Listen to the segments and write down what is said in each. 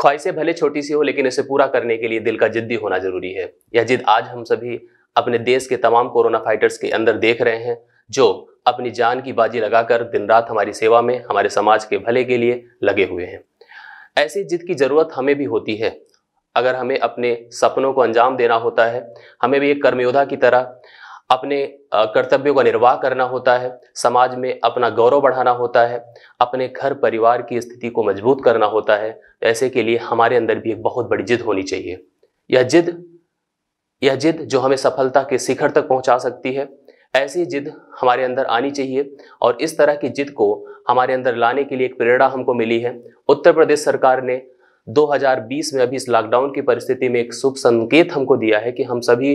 ख्वाहिशें भले छोटी सी हो लेकिन इसे पूरा करने के लिए दिल का जिद्दी होना जरूरी है यह जिद आज हम सभी अपने देश के तमाम कोरोना फाइटर्स के अंदर देख रहे हैं जो अपनी जान की बाजी लगाकर दिन रात हमारी सेवा में हमारे समाज के भले के लिए लगे हुए हैं ऐसी जिद की ज़रूरत हमें भी होती है अगर हमें अपने सपनों को अंजाम देना होता है हमें भी एक कर्मयोद्धा की तरह अपने कर्तव्यों का निर्वाह करना होता है समाज में अपना गौरव बढ़ाना होता है अपने घर परिवार की स्थिति को मजबूत करना होता है ऐसे के लिए हमारे अंदर भी एक बहुत बड़ी जिद होनी चाहिए यह जिद यह जिद जो हमें सफलता के शिखर तक पहुंचा सकती है ऐसी जिद हमारे अंदर आनी चाहिए और इस तरह की जिद को हमारे अंदर लाने के लिए एक प्रेरणा हमको मिली है उत्तर प्रदेश सरकार ने 2020 में अभी इस लॉकडाउन की परिस्थिति में एक शुभ संकेत हमको दिया है कि हम सभी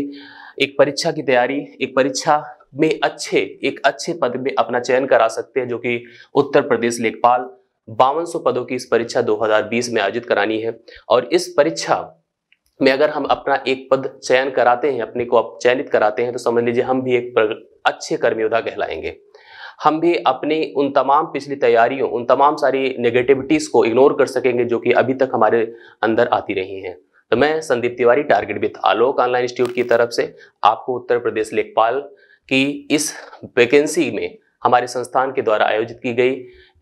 एक परीक्षा की तैयारी एक परीक्षा में अच्छे एक अच्छे पद में अपना चयन करा सकते हैं जो कि उत्तर प्रदेश लेखपाल बावन पदों की इस परीक्षा 2020 में आयोजित करानी है और इस परीक्षा में अगर हम अपना एक पद चयन कराते हैं अपने को चयनित कराते हैं तो समझ लीजिए हम भी एक अच्छे कर्मयोद्धा कहलाएंगे हम भी अपनी उन तमाम पिछली तैयारियों उन तमाम सारी नेगेटिविटीज़ को इग्नोर कर सकेंगे जो कि अभी तक हमारे अंदर आती रही हैं तो मैं Sandeep Tiwari target with Alok online institute की तरफ से आपको उत्तर प्रदेश लेखपाल की इस वैकेंसी में हमारे संस्थान के द्वारा आयोजित की गई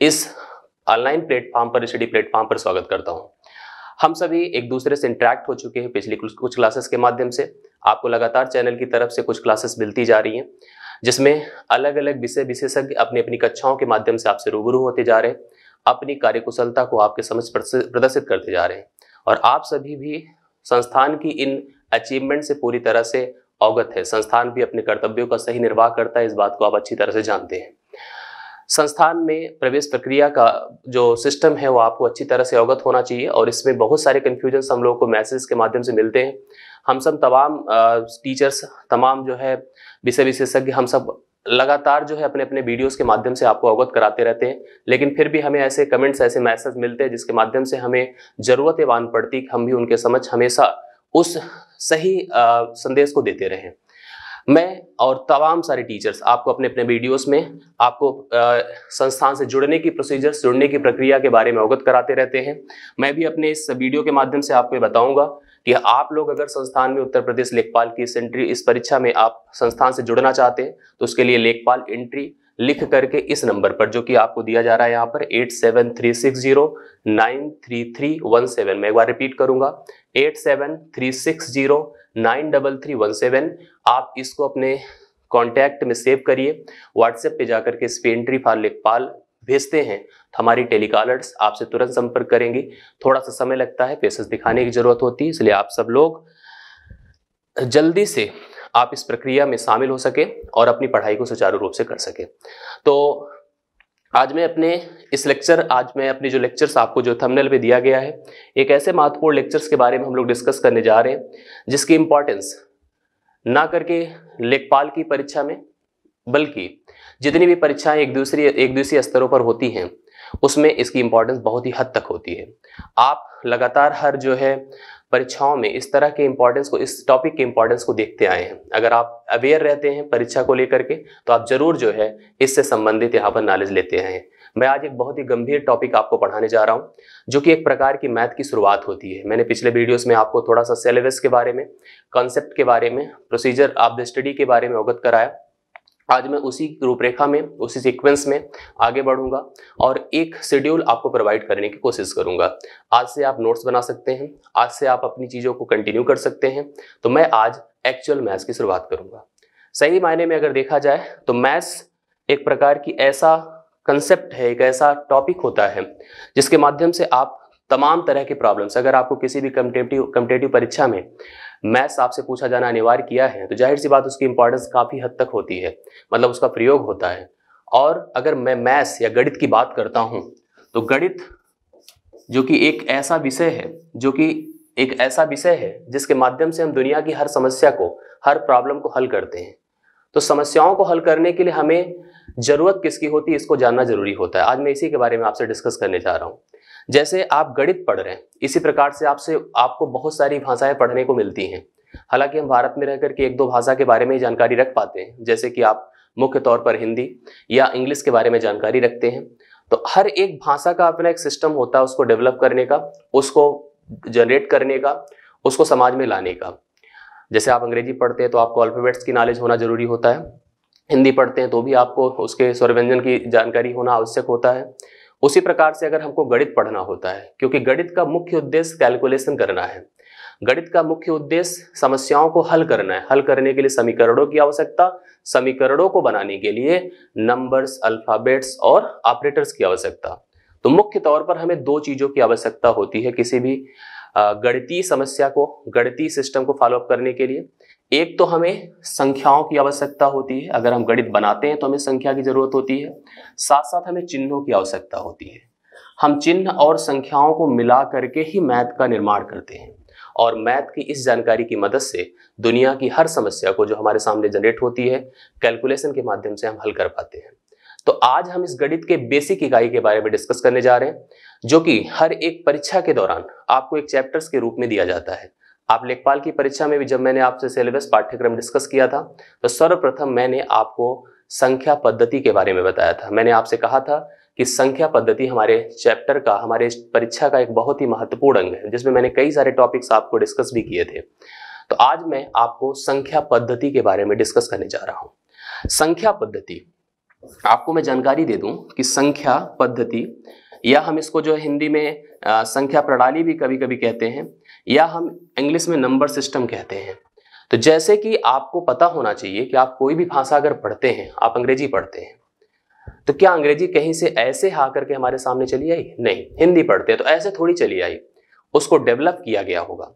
इस ऑनलाइन प्लेटफॉर्म पर स्टडी प्लेटफॉर्म पर स्वागत करता हूँ हम सभी एक दूसरे से इंट्रैक्ट हो चुके हैं पिछली कुछ क्लासेस के माध्यम से आपको लगातार चैनल की तरफ से कुछ क्लासेस मिलती जा रही हैं जिसमें अलग अलग विषय विशेषज्ञ अपनी अपनी कक्षाओं के माध्यम से आपसे रूबरू होते जा रहे हैं अपनी कार्यकुशलता को आपके समझ प्रदर्शित करते जा रहे हैं और आप सभी भी संस्थान की इन अचीवमेंट से पूरी तरह से अवगत है संस्थान भी अपने कर्तव्यों का सही निर्वाह करता है इस बात को आप अच्छी तरह से जानते हैं संस्थान में प्रवेश प्रक्रिया का जो सिस्टम है वो आपको अच्छी तरह से अवगत होना चाहिए और इसमें बहुत सारे कन्फ्यूजन्स हम लोगों को मैसेज के माध्यम से मिलते हैं हम सब तमाम टीचर्स तमाम जो है विषय विशेषज्ञ हम सब लगातार जो है अपने अपने वीडियोस के माध्यम से आपको अवगत कराते रहते हैं लेकिन फिर भी हमें ऐसे कमेंट्स ऐसे मैसेज मिलते हैं जिसके माध्यम से हमें ज़रूरत वान पड़ती कि हम भी उनके समझ हमेशा उस सही आ, संदेश को देते रहें मैं और तमाम सारे टीचर्स आपको अपने अपने वीडियोस में आपको आ, संस्थान से जुड़ने की प्रोसीजर्स जुड़ने की प्रक्रिया के बारे में अवगत कराते रहते हैं मैं भी अपने इस वीडियो के माध्यम से आपको बताऊंगा कि आप लोग अगर संस्थान में उत्तर प्रदेश लेखपाल की इस एंट्री इस परीक्षा में आप संस्थान से जुड़ना चाहते हैं तो उसके लिए लेखपाल एंट्री लिख करके इस नंबर पर जो कि आपको दिया जा रहा है यहाँ पर eight seven three six zero nine three three one seven मैं एक बार रिपीट करूंगा eight seven three six zero nine double three one seven आप इसको अपने कॉन्टैक्ट में सेव करिए व्हाट्सएप पे जाकर के इस पे एंट्री फॉर लेखपाल भेजते हैं तो हमारी टेलीकॉलर्स आपसे तुरंत संपर्क करेंगे थोड़ा सा समय लगता है पेशेंस दिखाने की ज़रूरत होती है इसलिए आप सब लोग जल्दी से आप इस प्रक्रिया में शामिल हो सके और अपनी पढ़ाई को सुचारू रूप से कर सके तो आज मैं अपने इस लेक्चर आज मैं अपने जो लेक्चर्स आपको जो थंबनेल पे दिया गया है एक ऐसे महत्वपूर्ण लेक्चर्स के बारे में हम लोग डिस्कस करने जा रहे हैं जिसकी इम्पोर्टेंस ना करके लेखपाल की परीक्षा में बल्कि जितनी भी परीक्षाएं एक दूसरी एक दूसरे स्तरों पर होती हैं उसमें इसकी इंपॉर्टेंस बहुत ही हद तक होती है आप लगातार हर जो है परीक्षाओं में इस तरह के इंपॉर्टेंस को इस टॉपिक के इंपॉर्टेंस को देखते आए हैं अगर आप अवेयर रहते हैं परीक्षा को लेकर के तो आप ज़रूर जो है इससे संबंधित यहाँ पर नॉलेज लेते हैं मैं आज एक बहुत ही गंभीर टॉपिक आपको पढ़ाने जा रहा हूँ जो कि एक प्रकार की मैथ की शुरुआत होती है मैंने पिछले वीडियोज में आपको थोड़ा सा सिलेबस के बारे में कॉन्सेप्ट के बारे में प्रोसीजर ऑफ द स्टडी के बारे में अवगत कराया आज मैं उसी रूपरेखा में उसी सीक्वेंस में आगे बढ़ूंगा और एक शेड्यूल आपको प्रोवाइड करने की कोशिश करूंगा आज से आप नोट्स बना सकते हैं आज से आप अपनी चीज़ों को कंटिन्यू कर सकते हैं तो मैं आज एक्चुअल मैथ्स की शुरुआत करूंगा सही मायने में अगर देखा जाए तो मैथ्स एक प्रकार की ऐसा कंसेप्ट है एक ऐसा टॉपिक होता है जिसके माध्यम से आप तमाम तरह की प्रॉब्लम्स अगर आपको किसी भी कम्पिटेटिव कम्पिटेटिव परीक्षा में मैथ्स आपसे पूछा जाना अनिवार्य किया है तो जाहिर सी बात उसकी इंपॉर्टेंस काफ़ी हद तक होती है मतलब उसका प्रयोग होता है और अगर मैं मैथ्स या गणित की बात करता हूँ तो गणित जो कि एक ऐसा विषय है जो कि एक ऐसा विषय है जिसके माध्यम से हम दुनिया की हर समस्या को हर प्रॉब्लम को हल करते हैं तो समस्याओं को हल करने के लिए हमें ज़रूरत किसकी होती है इसको जानना ज़रूरी होता है आज मैं इसी के बारे में आपसे डिस्कस करने जा रहा हूँ जैसे आप गणित पढ़ रहे हैं इसी प्रकार से आपसे आपको बहुत सारी भाषाएं पढ़ने को मिलती हैं हालांकि हम भारत में रह के एक दो भाषा के बारे में जानकारी रख पाते हैं जैसे कि आप मुख्य तौर पर हिंदी या इंग्लिश के बारे में जानकारी रखते हैं तो हर एक भाषा का अपना एक सिस्टम होता है उसको डेवलप करने का उसको जनरेट करने का उसको समाज में लाने का जैसे आप अंग्रेजी पढ़ते हैं तो आपको अल्फ़ाबेट्स की नॉलेज होना ज़रूरी होता है हिंदी पढ़ते हैं तो भी आपको उसके स्वर व्यंजन की जानकारी होना आवश्यक होता है उसी प्रकार से अगर हमको गणित पढ़ना होता है क्योंकि गणित का मुख्य उद्देश्य कैलकुलेशन करना है गणित का मुख्य उद्देश्य समस्याओं को हल करना है हल करने के लिए समीकरणों की आवश्यकता समीकरणों को बनाने के लिए नंबर्स अल्फाबेट्स और ऑपरेटर्स की आवश्यकता तो मुख्य तौर पर हमें दो चीज़ों की आवश्यकता होती है किसी भी गणितीय समस्या को गणितीय सिस्टम को फॉलोअप करने के लिए एक तो हमें संख्याओं की आवश्यकता होती है अगर हम गणित बनाते हैं तो हमें संख्या की जरूरत होती है साथ साथ हमें चिन्हों की आवश्यकता होती है हम चिन्ह और संख्याओं को मिला करके ही मैथ का निर्माण करते हैं और मैथ की इस जानकारी की मदद से दुनिया की हर समस्या को जो हमारे सामने जनरेट होती है कैलकुलेशन के माध्यम से हम हल कर पाते हैं तो आज हम इस गणित के बेसिक इकाई के बारे में डिस्कस करने जा रहे हैं जो कि हर एक परीक्षा के दौरान आपको एक चैप्टर्स के रूप में दिया जाता है आप लेखपाल की परीक्षा में भी जब मैंने आपसे सिलेबस पाठ्यक्रम डिस्कस किया था तो सर्वप्रथम मैंने आपको संख्या पद्धति के बारे में बताया था मैंने आपसे कहा था कि संख्या पद्धति हमारे चैप्टर का हमारे परीक्षा का एक बहुत ही महत्वपूर्ण अंग है जिसमें मैंने कई सारे टॉपिक्स आपको डिस्कस भी किए थे तो आज मैं आपको संख्या पद्धति के बारे में डिस्कस करने जा रहा हूँ संख्या पद्धति आपको मैं जानकारी दे दूं कि संख्या पद्धति या हम इसको जो हिंदी में संख्या प्रणाली भी कभी कभी कहते हैं या हम इंग्लिश में नंबर सिस्टम कहते हैं तो जैसे कि आपको पता होना चाहिए कि आप कोई भी भाषा अगर पढ़ते हैं आप अंग्रेजी पढ़ते हैं तो क्या अंग्रेजी कहीं से ऐसे हा करके हमारे सामने चली आई नहीं हिंदी पढ़ते हैं तो ऐसे थोड़ी चली आई उसको डेवलप किया गया होगा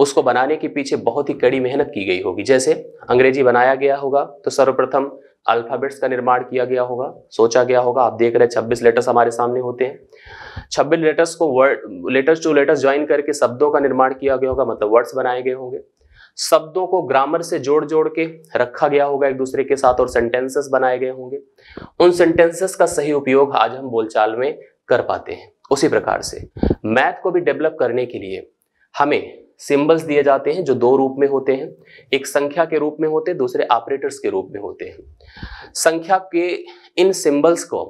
उसको बनाने के पीछे बहुत ही कड़ी मेहनत की गई होगी जैसे अंग्रेजी बनाया गया होगा तो सर्वप्रथम अल्फाबेट्स का निर्माण किया गया होगा सोचा गया होगा आप देख रहे हैं छब्बीस लेटर्स हमारे सामने होते हैं छब्बीस लेटर्स को word letters two letters join करके शब्दों का निर्माण किया गया होगा मतलब वर्ड्स बनाए गए होंगे शब्दों को ग्रामर से जोड़ जोड़ के रखा गया होगा एक दूसरे के साथ और सेंटेंसेस बनाए गए होंगे उन सेंटेंसेस का सही उपयोग आज हम बोलचाल में कर पाते हैं उसी प्रकार से मैथ को भी डेवलप करने के लिए हमें सिंबल्स दिए जाते हैं जो दो रूप में होते हैं एक संख्या के रूप में होते हैं दूसरे ऑपरेटर्स के रूप में होते हैं संख्या के इन सिंबल्स को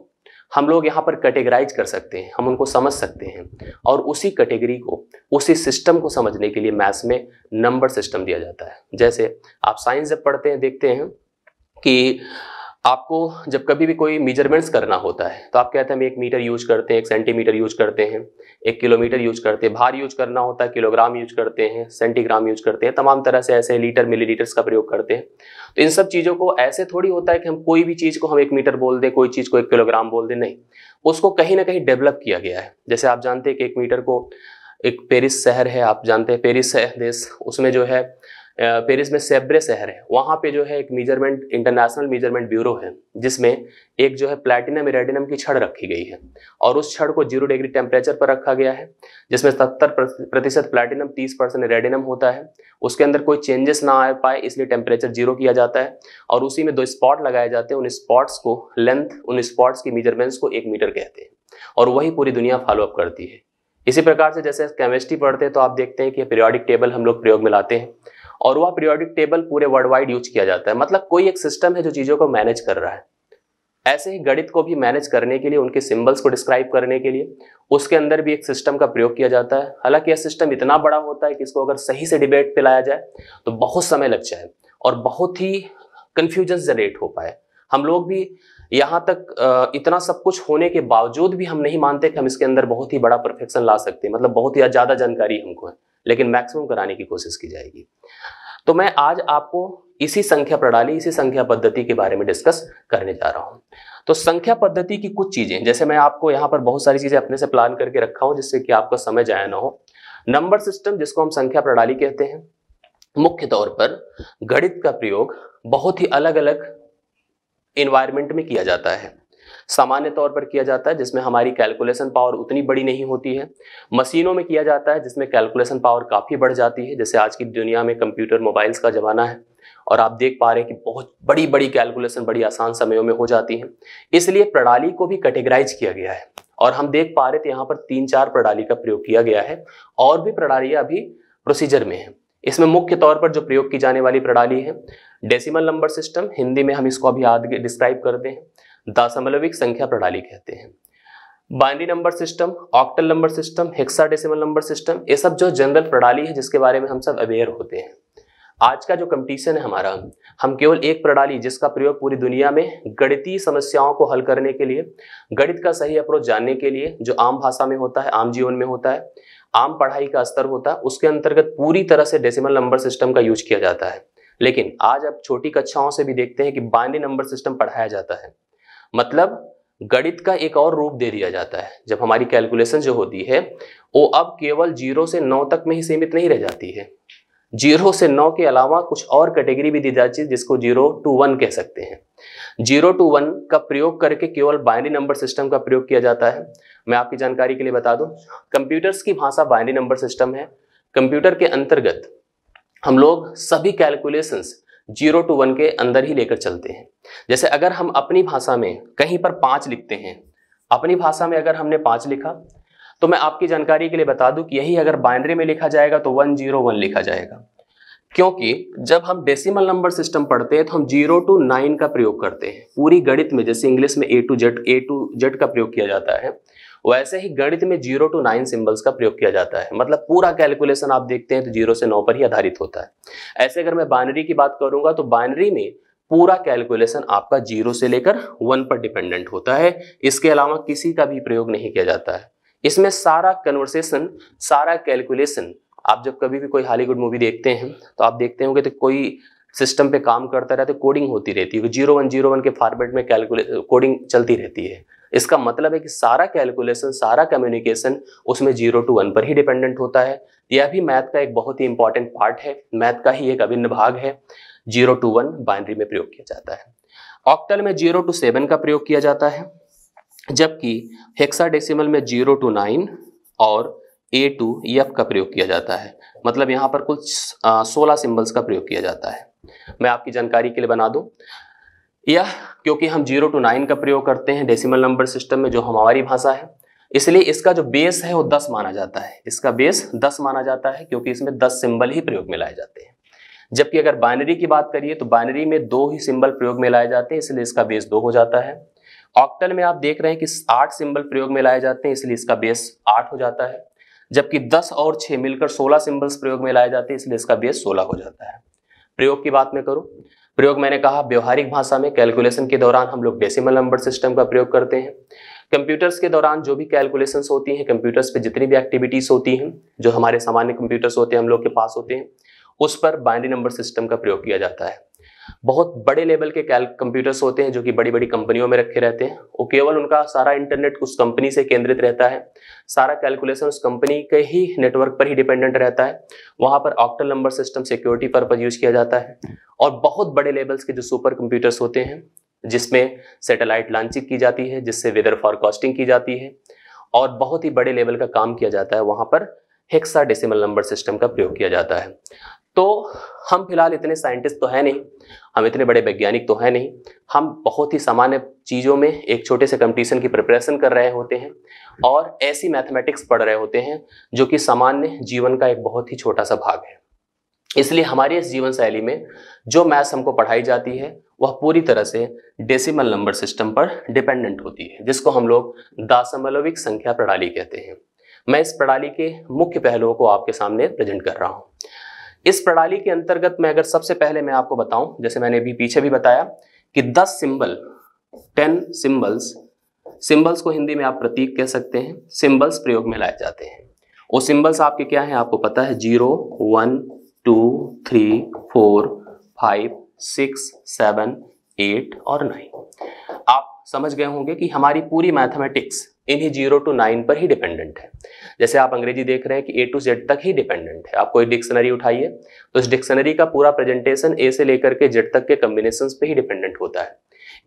हम लोग यहाँ पर कैटेगराइज कर सकते हैं हम उनको समझ सकते हैं और उसी कैटेगरी को उसी सिस्टम को समझने के लिए मैथ्स में नंबर सिस्टम दिया जाता है जैसे आप साइंस जब पढ़ते हैं देखते हैं कि आपको जब कभी भी कोई मेजरमेंट्स करना होता है तो आप कहते हैं हम एक मीटर यूज करते हैं एक सेंटीमीटर यूज करते हैं एक किलोमीटर यूज करते हैं भार यूज करना होता है किलोग्राम यूज करते हैं सेंटीग्राम यूज करते हैं तमाम तरह से ऐसे लीटर मिलीलीटर्स का प्रयोग करते हैं तो इन सब चीज़ों को ऐसे थोड़ी होता है कि हम कोई भी चीज़ को हम एक मीटर बोल दें कोई चीज़ को एक किलोग्राम बोल दें नहीं उसको कहीं ना कहीं डेवलप किया गया है जैसे आप जानते हैं कि एक मीटर को एक पेरिस शहर है आप जानते हैं पेरिस देश उसमें जो है पेरिस में सेब्रे शहर है वहाँ पे जो है एक मेजरमेंट इंटरनेशनल मेजरमेंट ब्यूरो है जिसमें एक जो है प्लैटिनम इरेडिनम की छड़ रखी गई है और उस छड़ को जीरो डिग्री टेम्परेचर पर रखा गया है जिसमें सत्तर प्रतिशत प्लैटिनम तीस परसेंट इरेडिनम होता है उसके अंदर कोई चेंजेस ना आ पाए इसलिए टेम्परेचर जीरो किया जाता है और उसी में दो स्पॉट लगाए जाते हैं उन स्पॉट्स को लेंथ उन स्पॉट्स की मेजरमेंट्स को एक मीटर कहते हैं और वही पूरी दुनिया फॉलोअप करती है इसी प्रकार से जैसे केमिस्ट्री पढ़ते हैं तो आप देखते हैं कि पीरियोडिक टेबल हम लोग प्रयोग में लाते हैं और वह पीरियोडिक टेबल पूरे वर्ल्ड वाइड यूज किया जाता है मतलब कोई एक सिस्टम है जो चीज़ों को मैनेज कर रहा है ऐसे ही गणित को भी मैनेज करने के लिए उनके सिंबल्स को डिस्क्राइब करने के लिए उसके अंदर भी एक सिस्टम का प्रयोग किया जाता है हालांकि यह सिस्टम इतना बड़ा होता है कि इसको अगर सही से डिबेट पे लाया जाए तो बहुत समय लग जाए और बहुत ही कन्फ्यूजन जनरेट हो पाए हम लोग भी यहाँ तक इतना सब कुछ होने के बावजूद भी हम नहीं मानते कि हम इसके अंदर बहुत ही बड़ा परफेक्शन ला सकते हैं मतलब बहुत ही ज़्यादा जानकारी हमको है लेकिन मैक्सिमम कराने की कोशिश की जाएगी तो मैं आज आपको इसी संख्या प्रणाली इसी संख्या पद्धति के बारे में डिस्कस करने जा रहा हूं तो संख्या पद्धति की कुछ चीज़ें जैसे मैं आपको यहां पर बहुत सारी चीज़ें अपने से प्लान करके रखा हूं जिससे कि आपका समय जाया ना हो नंबर सिस्टम जिसको हम संख्या प्रणाली कहते हैं मुख्य तौर पर गणित का प्रयोग बहुत ही अलग अलग इन्वायरमेंट में किया जाता है सामान्य तौर पर किया जाता है जिसमें हमारी कैलकुलेशन पावर उतनी बड़ी नहीं होती है मशीनों में किया जाता है जिसमें कैलकुलेशन पावर काफ़ी बढ़ जाती है जैसे आज की दुनिया में कंप्यूटर मोबाइल्स का ज़माना है और आप देख पा रहे हैं कि बहुत बड़ी बड़ी कैलकुलेशन बड़ी आसान समयों में हो जाती है इसलिए प्रणाली को भी कैटेगराइज किया गया है और हम देख पा रहे थे यहाँ पर तीन चार प्रणाली का प्रयोग किया गया है और भी प्रणालियाँ अभी प्रोसीजर में है इसमें मुख्य तौर पर जो प्रयोग की जाने वाली प्रणाली है डेसिमल नंबर सिस्टम हिंदी में हम इसको अभी आदि डिस्क्राइब करते हैं दासमलविक संख्या प्रणाली कहते हैं binary number system octal number system hexa number system ये सब जो जनरल प्रणाली है जिसके बारे में हम सब अवेयर होते हैं आज का जो कंपटीशन है हमारा हम केवल एक प्रणाली जिसका प्रयोग पूरी दुनिया में गणितीय समस्याओं को हल करने के लिए गणित का सही अप्रोच जानने के लिए जो आम भाषा में होता है आम जीवन में होता है आम पढ़ाई का स्तर होता है उसके अंतर्गत पूरी तरह से डेसिमल नंबर सिस्टम का यूज किया जाता है लेकिन आज आप छोटी कक्षाओं से भी देखते हैं कि बाइनरी नंबर सिस्टम पढ़ाया जाता है मतलब गणित का एक और रूप दे दिया जाता है जब हमारी कैलकुलेशन जो होती है वो अब केवल जीरो से नौ तक में ही सीमित नहीं रह जाती है जीरो से नौ के अलावा कुछ और कैटेगरी भी दी जाती है जिसको जीरो टू वन कह सकते हैं जीरो टू वन का प्रयोग करके केवल बाइनरी नंबर सिस्टम का प्रयोग किया जाता है मैं आपकी जानकारी के लिए बता दूं कंप्यूटर्स की भाषा बाइनरी नंबर सिस्टम है कंप्यूटर के अंतर्गत हम लोग सभी कैलकुलेशंस जीरो टू वन के अंदर ही लेकर चलते हैं जैसे अगर हम अपनी भाषा में कहीं पर पाँच लिखते हैं अपनी भाषा में अगर हमने पाँच लिखा तो मैं आपकी जानकारी के लिए बता दूं कि यही अगर बाइनरी में लिखा जाएगा तो वन जीरो वन लिखा जाएगा क्योंकि जब हम डेसिमल नंबर सिस्टम पढ़ते हैं तो हम जीरो टू नाइन का प्रयोग करते हैं पूरी गणित में जैसे इंग्लिश में A to Z A to Z का प्रयोग किया जाता है वैसे ही गणित में जीरो टू नाइन सिंबल्स का प्रयोग किया जाता है मतलब पूरा कैलकुलेशन आप देखते हैं तो जीरो से नौ पर ही आधारित होता है ऐसे अगर मैं बाइनरी की बात करूंगा तो बाइनरी में पूरा कैलकुलेशन आपका जीरो से लेकर वन पर डिपेंडेंट होता है इसके अलावा किसी का भी प्रयोग नहीं किया जाता है इसमें सारा कन्वर्सेशन सारा कैलकुलेशन आप जब कभी भी कोई हॉलीवुड मूवी देखते हैं तो आप देखते होंगे तो कोई सिस्टम पे काम करता रहता है कोडिंग होती रहती है जीरो वन जीरो वन के फॉर्मेट में कैलकुलेट कोडिंग चलती रहती है इसका मतलब है कि सारा कैलकुलेशन सारा कम्युनिकेशन उसमें जीरो टू वन पर ही डिपेंडेंट होता है यह भी मैथ का एक बहुत ही इंपॉर्टेंट पार्ट है मैथ का ही एक अभिन्न भाग है जीरो टू वन बाइनरी में प्रयोग किया जाता है ऑक्टल में जीरो टू सेवन का प्रयोग किया जाता है जबकि हेक्साडेसिमल में जीरो टू नाइन और ए टू एफ का प्रयोग किया जाता है मतलब यहाँ पर कुछ सोलह सिंबल्स का प्रयोग किया जाता है मैं आपकी जानकारी के लिए बना दूं या क्योंकि हम जीरो टू नाइन का प्रयोग करते हैं डेसिमल नंबर सिस्टम में जो हमारी भाषा है इसलिए इसका जो बेस है वो दस माना जाता है इसका बेस दस माना जाता है क्योंकि इसमें दस सिंबल ही प्रयोग में लाए जाते हैं जबकि अगर बाइनरी की बात करिए तो बाइनरी में दो ही सिंबल प्रयोग में लाए जाते हैं इसलिए इसका बेस दो हो जाता है ऑक्टल में आप देख रहे हैं कि आठ सिंबल प्रयोग में लाए जाते हैं इसलिए इसका बेस आठ हो जाता है जबकि दस और छः मिलकर सोलह सिंबल्स प्रयोग में लाए जाते हैं इसलिए इसका बेस सोलह हो जाता है प्रयोग की बात में करूँ प्रयोग मैंने कहा व्यवहारिक भाषा में कैलकुलेशन के दौरान हम लोग डेसिमल नंबर सिस्टम का प्रयोग करते हैं कंप्यूटर्स के दौरान जो भी कैलकुलेशन होती हैं कंप्यूटर्स पे जितनी भी एक्टिविटीज होती हैं जो हमारे सामान्य कंप्यूटर्स होते हैं हम लोग के पास होते हैं उस पर बाइनरी नंबर सिस्टम का प्रयोग किया जाता है बहुत बड़े लेवल के कंप्यूटर्स होते हैं जो कि बड़ी बड़ी कंपनियों में रखे रहते हैं और केवल उनका सारा इंटरनेट उस कंपनी से केंद्रित रहता है सारा कैलकुलेशन उस कंपनी के ही नेटवर्क पर ही डिपेंडेंट रहता है वहाँ पर octal number system security purpose use किया जाता है और बहुत बड़े लेवल्स के जो सुपर कंप्यूटर्स होते हैं जिसमें सेटेलाइट लॉन्चिंग की जाती है जिससे वेदर फॉरकास्टिंग की जाती है और बहुत ही बड़े लेवल का काम किया जाता है वहाँ पर हेक्सा डेसिमल नंबर सिस्टम का प्रयोग किया जाता है तो हम फिलहाल इतने साइंटिस्ट तो हैं नहीं हम इतने बड़े वैज्ञानिक तो हैं नहीं हम बहुत ही सामान्य चीज़ों में एक छोटे से कंपटीशन की प्रिपरेशन कर रहे होते हैं और ऐसी मैथमेटिक्स पढ़ रहे होते हैं जो कि सामान्य जीवन का एक बहुत ही छोटा सा भाग है इसलिए हमारी इस जीवन शैली में जो मैथ्स हमको पढ़ाई जाती है वह पूरी तरह से डेसिमल नंबर सिस्टम पर डिपेंडेंट होती है जिसको हम लोग दासमलविक संख्या प्रणाली कहते हैं मैं इस प्रणाली के मुख्य पहलुओं को आपके सामने प्रेजेंट कर रहा हूँ इस प्रणाली के अंतर्गत मैं अगर सबसे पहले मैं आपको बताऊं जैसे मैंने अभी पीछे भी बताया कि 10 सिंबल 10 सिंबल्स सिंबल्स को हिंदी में आप प्रतीक कह सकते हैं सिंबल्स प्रयोग में लाए जाते हैं वो सिंबल्स आपके क्या हैं आपको पता है zero one two three four five six seven eight और नाइन आप समझ गए होंगे कि हमारी पूरी मैथमेटिक्स इन्हीं जीरो टू नाइन पर ही डिपेंडेंट है जैसे आप अंग्रेजी देख रहे हैं कि ए टू जेड तक ही डिपेंडेंट है आप कोई डिक्शनरी उठाइए तो इस डिक्शनरी का पूरा प्रेजेंटेशन ए से लेकर के जेड तक के कम्बिनेशन पे ही डिपेंडेंट होता है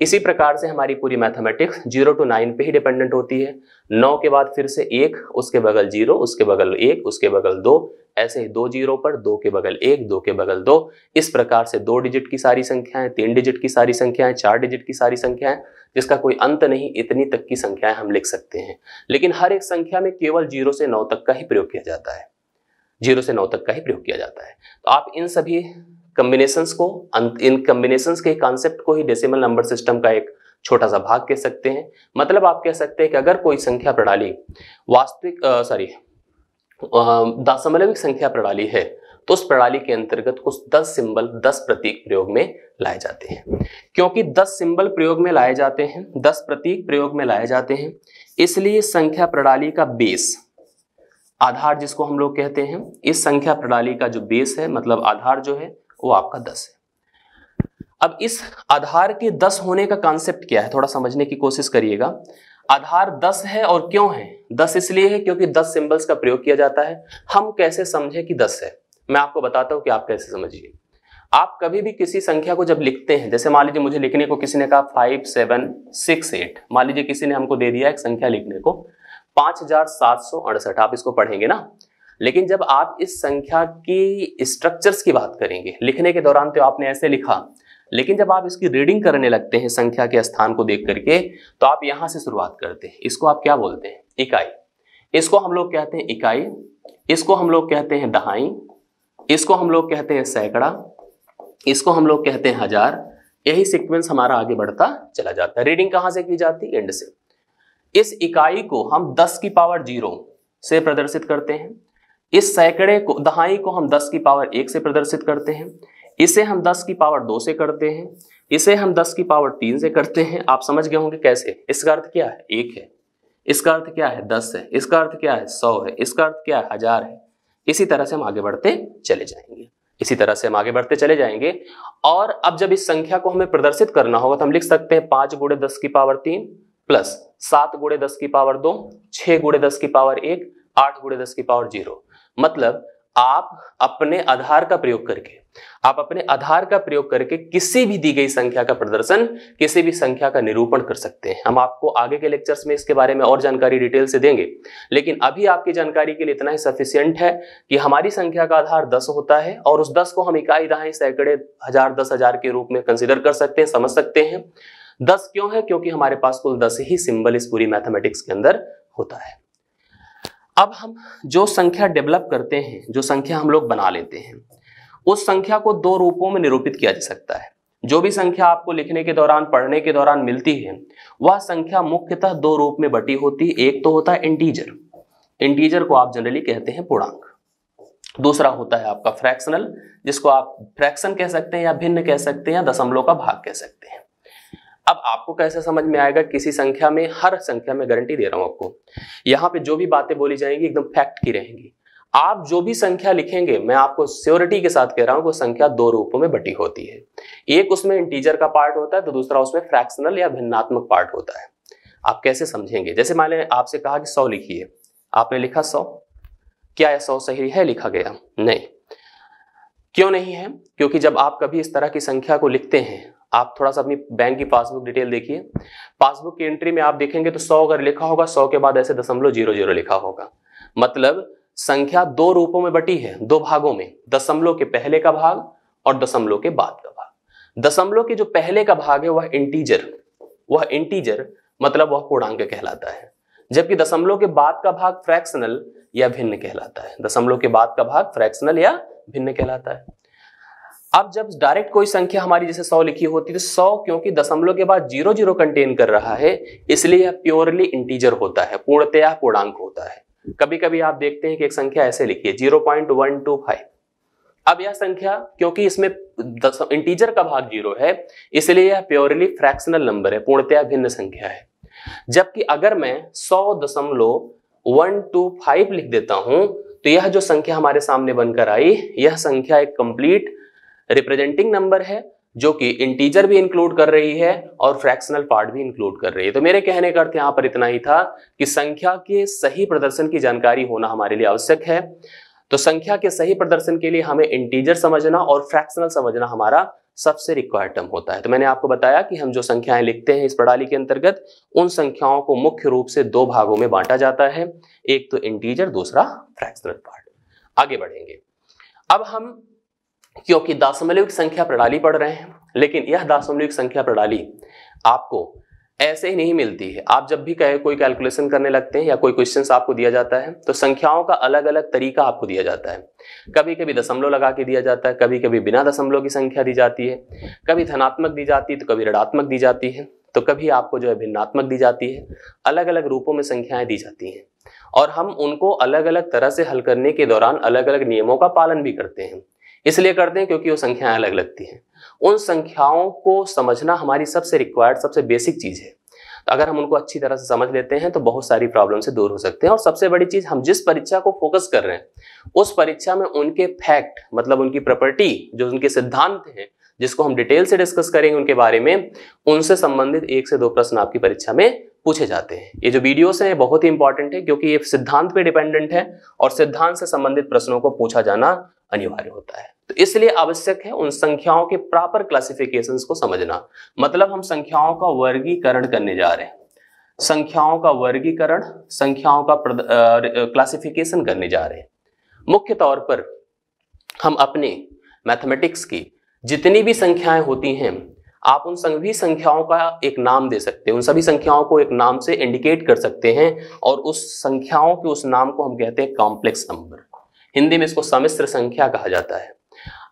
इसी प्रकार से हमारी पूरी मैथमेटिक्स जीरो टू नाइन पे ही डिपेंडेंट होती है नौ के बाद फिर से एक उसके बगल जीरो उसके बगल एक उसके बगल दो ऐसे ही दो जीरो पर दो के बगल एक दो के बगल दो इस प्रकार से दो डिजिट की सारी संख्याएं तीन डिजिट की सारी संख्याएं चार डिजिट की सारी संख्याएं जिसका कोई अंत नहीं इतनी तक की संख्याएं हम लिख सकते हैं लेकिन हर एक संख्या में केवल जीरो से नौ तक का ही प्रयोग किया जाता है जीरो से नौ तक का ही प्रयोग किया जाता है तो आप इन सभी कम्बिनेशंस को इन कम्बिनेशंस के कॉन्सेप्ट को ही डेसिमल नंबर सिस्टम का एक छोटा सा भाग कह सकते हैं मतलब आप कह सकते हैं कि अगर कोई संख्या प्रणाली वास्तविक सॉरी दशमलविक संख्या प्रणाली है तो उस प्रणाली के अंतर्गत कुछ दस सिंबल दस प्रतीक प्रयोग में लाए जाते हैं क्योंकि दस सिंबल प्रयोग में लाए जाते हैं दस प्रतीक प्रयोग में लाए जाते हैं इसलिए संख्या प्रणाली का बेस आधार जिसको हम लोग कहते हैं इस संख्या प्रणाली का जो बेस है मतलब आधार जो है वो आपका दस है अब इस आधार के दस होने का कॉन्सेप्ट क्या है थोड़ा समझने की कोशिश करिएगा आधार 10 है और क्यों है 10 इसलिए है क्योंकि 10 सिंबल्स का प्रयोग किया जाता है हम कैसे समझे कि 10 है मैं आपको बताता हूं कि आप कैसे समझिए आप कभी भी किसी संख्या को जब लिखते हैं जैसे मान लीजिए मुझे लिखने को किसी ने कहा फाइव सेवन सिक्स एट मान लीजिए किसी ने हमको दे दिया एक संख्या लिखने को पांच हजार सात सौ अड़सठ आप इसको पढ़ेंगे ना लेकिन जब आप इस संख्या की स्ट्रक्चर्स की बात करेंगे लिखने के दौरान तो आपने ऐसे लिखा लेकिन जब आप इसकी रीडिंग करने लगते हैं संख्या के स्थान को देख करके तो आप यहां से शुरुआत करते हैं इसको आप क्या बोलते हैं इकाई इसको हम लोग कहते हैं इकाई इसको हम लोग कहते हैं दहाई इसको हम लोग कहते हैं सैकड़ा इसको हम लोग कहते हैं हजार यही सिक्वेंस हमारा आगे बढ़ता चला जाता है रीडिंग कहां से की जाती है एंड से इस इकाई को हम 10 की पावर जीरो से प्रदर्शित करते हैं इस सैकड़े को दहाई को हम 10 की पावर एक से प्रदर्शित करते हैं इसे हम 10 की पावर 2 से करते हैं इसे हम 10 की पावर 3 से करते हैं आप समझ गए होंगे कैसे इसका अर्थ क्या है एक है इसका अर्थ क्या है दस है इसका अर्थ क्या है सौ है इसका अर्थ क्या है हजार है इसी तरह से हम आगे बढ़ते चले जाएंगे इसी तरह से हम आगे बढ़ते चले जाएंगे और अब जब इस संख्या को हमें प्रदर्शित करना होगा तो हम लिख सकते हैं पांच गुड़े दस की पावर तीन प्लस सात गुड़े दस की पावर दो छह गुड़े दस की पावर एक आठ गुड़े दस की पावर जीरो मतलब आप अपने आधार का प्रयोग करके आप अपने आधार का प्रयोग करके किसी भी दी गई संख्या का प्रदर्शन किसी भी संख्या का निरूपण कर सकते हैं हम आपको आगे के लेक्चर्स में इसके बारे में और जानकारी डिटेल से देंगे लेकिन अभी आपकी जानकारी के लिए इतना ही सफिशियंट है कि हमारी संख्या का आधार 10 होता है और उस 10 को हम इकाई दहाई सैकड़े हजार दस हजार के रूप में कंसिडर कर सकते हैं समझ सकते हैं दस क्यों है क्योंकि हमारे पास कुल दस ही सिंबल इस पूरी मैथमेटिक्स के अंदर होता है अब हम जो संख्या डेवलप करते हैं जो संख्या हम लोग बना लेते हैं उस संख्या को दो रूपों में निरूपित किया जा सकता है जो भी संख्या आपको लिखने के दौरान पढ़ने के दौरान मिलती है वह संख्या मुख्यतः दो रूप में बटी होती है एक तो होता है इंटीजर इंटीजर को आप जनरली कहते हैं पूर्णांक दूसरा होता है आपका फ्रैक्शनल जिसको आप फ्रैक्शन कह सकते हैं या भिन्न कह सकते हैं या दशमलव का भाग कह सकते हैं अब आपको कैसे समझ में आएगा किसी संख्या में हर संख्या में गारंटी दे रहा हूं आपको यहां पे जो भी बातें बोली जाएंगी एकदम फैक्ट की रहेंगी आप जो भी संख्या लिखेंगे मैं आपको सियोरिटी के साथ कह रहा हूं वो संख्या दो रूपों में बटी होती है एक उसमें इंटीजर का पार्ट होता है तो दूसरा उसमें फ्रैक्शनल या भिन्नात्मक पार्ट होता है आप कैसे समझेंगे जैसे मान लें आपसे कहा कि सौ लिखिए आपने लिखा सौ क्या यह सौ सही है लिखा गया नहीं क्यों नहीं है क्योंकि जब आप कभी इस तरह की संख्या को लिखते हैं आप थोड़ा सा अपनी बैंक की पासबुक डिटेल देखिए पासबुक की एंट्री में आप देखेंगे तो सौ अगर लिखा होगा सौ के बाद ऐसे दशमलव जीरो जीरो लिखा होगा मतलब संख्या दो रूपों में बटी है दो भागों में दशमलव के पहले का भाग और दशमलव के बाद का भाग दशमलव के जो पहले का भाग है वह इंटीजर वह इंटीजर मतलब वह पूर्णांक कहलाता है जबकि दशमलव के बाद का भाग फ्रैक्शनल या भिन्न कहलाता है दशमलव के बाद का भाग फ्रैक्शनल या भिन्न कहलाता है अब जब डायरेक्ट कोई संख्या हमारी जैसे सौ लिखी होती है तो सौ क्योंकि दशमलव के बाद जीरो जीरो कंटेन कर रहा है इसलिए यह प्योरली इंटीजर होता है पूर्णतया पूर्णांक होता है कभी कभी आप देखते हैं कि एक संख्या ऐसे लिखी है zero point one two five अब यह संख्या क्योंकि इसमें इंटीजर का भाग जीरो है इसलिए यह प्योरली फ्रैक्शनल नंबर है पूर्णतया भिन्न संख्या है जबकि अगर मैं सौ दशमलव वन टू फाइव लिख देता हूं तो यह जो संख्या हमारे सामने बनकर आई यह संख्या एक कंप्लीट रिप्रेजेंटिंग नंबर है जो कि इंटीजर भी इंक्लूड कर रही है और फ्रैक्शनल पार्ट भी इंक्लूड कर रही है तो मेरे कहने का अर्थ यहां पर इतना ही था कि संख्या के सही प्रदर्शन की जानकारी होना हमारे लिए आवश्यक है तो संख्या के सही प्रदर्शन के लिए हमें इंटीजर समझना और फ्रैक्शनल समझना हमारा सबसे रिक्वायर्ड टर्म होता है तो मैंने आपको बताया कि हम जो संख्याएं लिखते हैं इस प्रणाली के अंतर्गत उन संख्याओं को मुख्य रूप से दो भागों में बांटा जाता है एक तो इंटीजर दूसरा फ्रैक्शनल पार्ट आगे बढ़ेंगे अब हम क्योंकि की संख्या प्रणाली पढ़ रहे हैं लेकिन यह की संख्या प्रणाली आपको ऐसे ही नहीं मिलती है आप जब भी कहे कोई कैलकुलेशन करने लगते हैं या कोई क्वेश्चन आपको दिया जाता है तो संख्याओं का अलग अलग तरीका आपको दिया जाता है कभी कभी दशमलव लगा के दिया जाता है कभी कभी बिना दशमलव की संख्या दी जाती है कभी धनात्मक दी जाती है तो कभी ऋणात्मक दी जाती है तो कभी आपको जो है भिन्नात्मक दी जाती है अलग अलग रूपों में संख्याएं दी जाती हैं और हम उनको अलग अलग तरह से हल करने के दौरान अलग अलग नियमों का पालन भी करते हैं इसलिए करते हैं क्योंकि वो संख्याएं अलग लगती हैं उन संख्याओं को समझना हमारी सबसे रिक्वायर्ड सबसे बेसिक चीज़ है तो अगर हम उनको अच्छी तरह से समझ लेते हैं तो बहुत सारी प्रॉब्लम से दूर हो सकते हैं और सबसे बड़ी चीज़ हम जिस परीक्षा को फोकस कर रहे हैं उस परीक्षा में उनके फैक्ट मतलब उनकी प्रॉपर्टी जो उनके सिद्धांत हैं जिसको हम डिटेल से डिस्कस करेंगे उनके बारे में उनसे संबंधित एक से दो प्रश्न आपकी परीक्षा में पूछे जाते हैं ये जो वीडियोस हैं ये बहुत ही इंपॉर्टेंट है क्योंकि ये सिद्धांत पे डिपेंडेंट है और सिद्धांत से संबंधित प्रश्नों को पूछा जाना अनिवार्य होता है तो इसलिए आवश्यक है उन संख्याओं के प्रॉपर क्लासिफिकेशन को समझना मतलब हम संख्याओं का वर्गीकरण करने जा रहे हैं संख्याओं का वर्गीकरण संख्याओं का क्लासिफिकेशन करने जा रहे हैं मुख्य तौर पर हम अपने मैथमेटिक्स की जितनी भी संख्याएं होती हैं आप उन सभी संख्याओं का एक नाम दे सकते हैं उन सभी संख्याओं को एक नाम से इंडिकेट कर सकते हैं और उस संख्याओं के उस नाम को हम कहते हैं कॉम्प्लेक्स नंबर हिंदी में इसको समिश्र संख्या कहा जाता है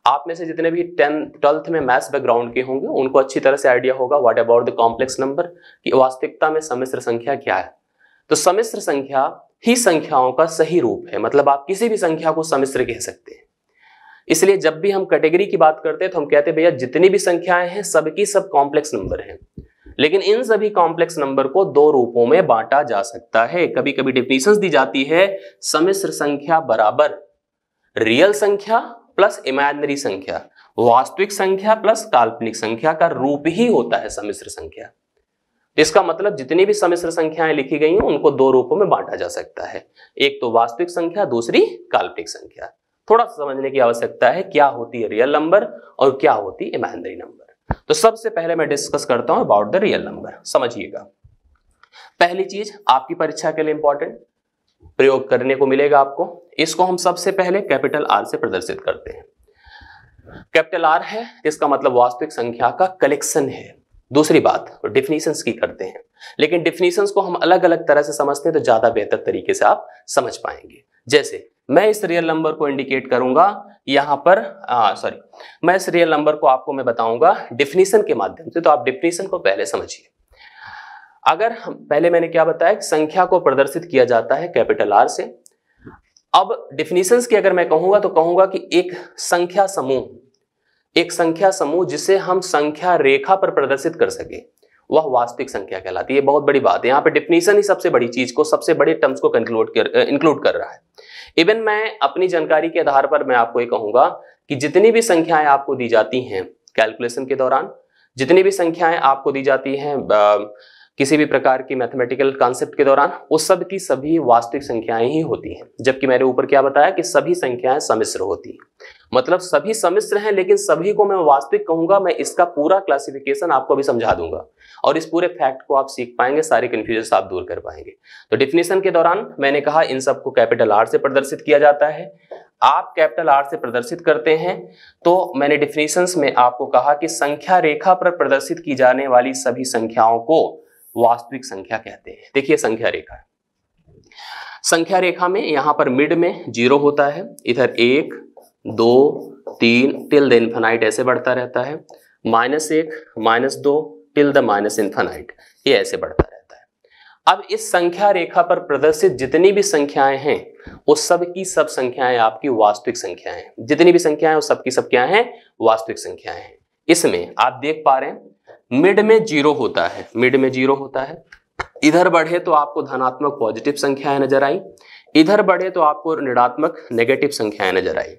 आप में से जितने भी टेंथ ट्वेल्थ में मैथ्स बैकग्राउंड के होंगे उनको अच्छी तरह से आइडिया होगा what about the complex number कि वास्तविकता में समिश्र संख्या क्या है तो समिश्र संख्या ही संख्याओं का सही रूप है मतलब आप किसी भी संख्या को समिश्र कह सकते हैं इसलिए जब भी हम कैटेगरी की बात करते हैं तो हम कहते हैं भैया जितनी भी संख्याएं हैं सबकी सब, कॉम्प्लेक्स नंबर हैं लेकिन इन सभी कॉम्प्लेक्स नंबर को दो रूपों में बांटा जा सकता है कभी कभी डिफिनीशन दी जाती है समिश्र संख्या बराबर रियल संख्या प्लस इमेजनरी संख्या वास्तविक संख्या प्लस काल्पनिक संख्या का रूप ही होता है समिश्र संख्या इसका मतलब जितनी भी समिश्र संख्याएं लिखी गई हैं उनको दो रूपों में बांटा जा सकता है एक तो वास्तविक संख्या दूसरी काल्पनिक संख्या थोड़ा सा समझने की आवश्यकता है क्या होती है रियल नंबर और क्या होती है इमेजनरी नंबर तो सबसे पहले मैं डिस्कस करता हूं अबाउट द रियल नंबर समझिएगा पहली चीज आपकी परीक्षा के लिए इंपॉर्टेंट प्रयोग करने को मिलेगा आपको इसको हम सबसे पहले कैपिटल आर से प्रदर्शित करते हैं कैपिटल आर है इसका मतलब वास्तविक संख्या का कलेक्शन है दूसरी बात डिफिनीशन की करते हैं लेकिन डिफिनीशन को हम अलग अलग तरह से समझते हैं तो ज्यादा बेहतर तरीके से आप समझ पाएंगे जैसे मैं इस रियल नंबर को इंडिकेट करूंगा यहां पर सॉरी मैं इस रियल नंबर को आपको मैं बताऊंगा डिफिनीशन के माध्यम से तो आप डिफिनीशन को पहले समझिए अगर पहले मैंने क्या बताया संख्या को प्रदर्शित किया जाता है कैपिटल आर से अब डिफिनीशन की अगर मैं कहूंगा तो कहूंगा कि एक संख्या समूह एक संख्या समूह जिसे हम संख्या रेखा पर प्रदर्शित कर सके वह वास्तविक संख्या कहलाती है बहुत बड़ी बात है यहाँ पर डिफिनीशन ही सबसे बड़ी चीज को सबसे बड़े टर्म्स को कंक्लूड कर इंक्लूड कर रहा है इवन मैं अपनी जानकारी के आधार पर मैं आपको ये कहूंगा कि जितनी भी संख्याएं आपको दी जाती हैं कैलकुलेशन के दौरान जितनी भी संख्याएं आपको दी जाती हैं किसी भी प्रकार की मैथमेटिकल कॉन्सेप्ट के दौरान वो सब की सभी वास्तविक संख्याएं ही होती हैं जबकि मैंने ऊपर क्या बताया कि सभी संख्याएं सम्मिश्र होती हैं मतलब सभी समिश्र हैं लेकिन सभी को मैं वास्तविक कहूंगा मैं इसका पूरा क्लासिफिकेशन आपको अभी समझा दूंगा और इस पूरे फैक्ट को आप सीख पाएंगे सारे कन्फ्यूजन आप दूर कर पाएंगे तो डिफिनेशन के दौरान मैंने कहा इन सबको कैपिटल आर से प्रदर्शित किया जाता है आप कैपिटल आर से प्रदर्शित करते हैं तो मैंने डिफिनेशन में आपको कहा कि संख्या रेखा पर प्रदर्शित की जाने वाली सभी संख्याओं को वास्तविक संख्या कहते हैं देखिए संख्या रेखा संख्या रेखा में यहां पर मिड में जीरो होता है इधर एक दो तीन टिल द इन्फेनाइट ऐसे बढ़ता रहता है माइनस एक माइनस दो टिल द माइनस इन्फेनाइट ये ऐसे बढ़ता रहता है अब इस संख्या रेखा पर प्रदर्शित जितनी भी संख्याएं हैं वो सब की सब संख्याएं आपकी वास्तविक संख्याएं जितनी भी संख्याएं वो सब की सब क्या है वास्तविक संख्याएं हैं इसमें आप देख पा रहे हैं मिड में जीरो होता है मिड में जीरो होता है इधर बढ़े तो आपको धनात्मक पॉजिटिव संख्याएं नजर आई इधर बढ़े तो आपको ऋणात्मक नेगेटिव संख्याएं नजर आई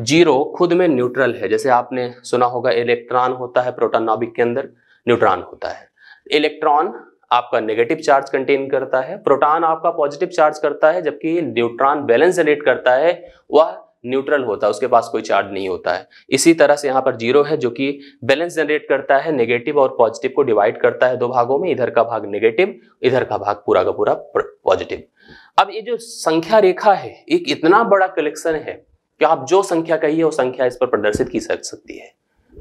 जीरो खुद में न्यूट्रल है जैसे आपने सुना होगा इलेक्ट्रॉन होता है प्रोटोन नाभिक के अंदर न्यूट्रॉन होता है इलेक्ट्रॉन आपका नेगेटिव चार्ज कंटेन करता है प्रोटॉन आपका पॉजिटिव चार्ज करता है जबकि न्यूट्रॉन बैलेंस जनरेट करता है वह न्यूट्रल होता है उसके पास कोई चार्ज नहीं होता है इसी तरह से यहाँ पर जीरो है जो कि बैलेंस जनरेट करता है नेगेटिव और पॉजिटिव को डिवाइड करता है दो भागों में इधर का भाग नेगेटिव इधर का भाग पूरा का पूरा पॉजिटिव अब ये जो संख्या रेखा है एक इतना बड़ा कलेक्शन है कि आप जो संख्या कहिए वो संख्या इस पर प्रदर्शित की सकती है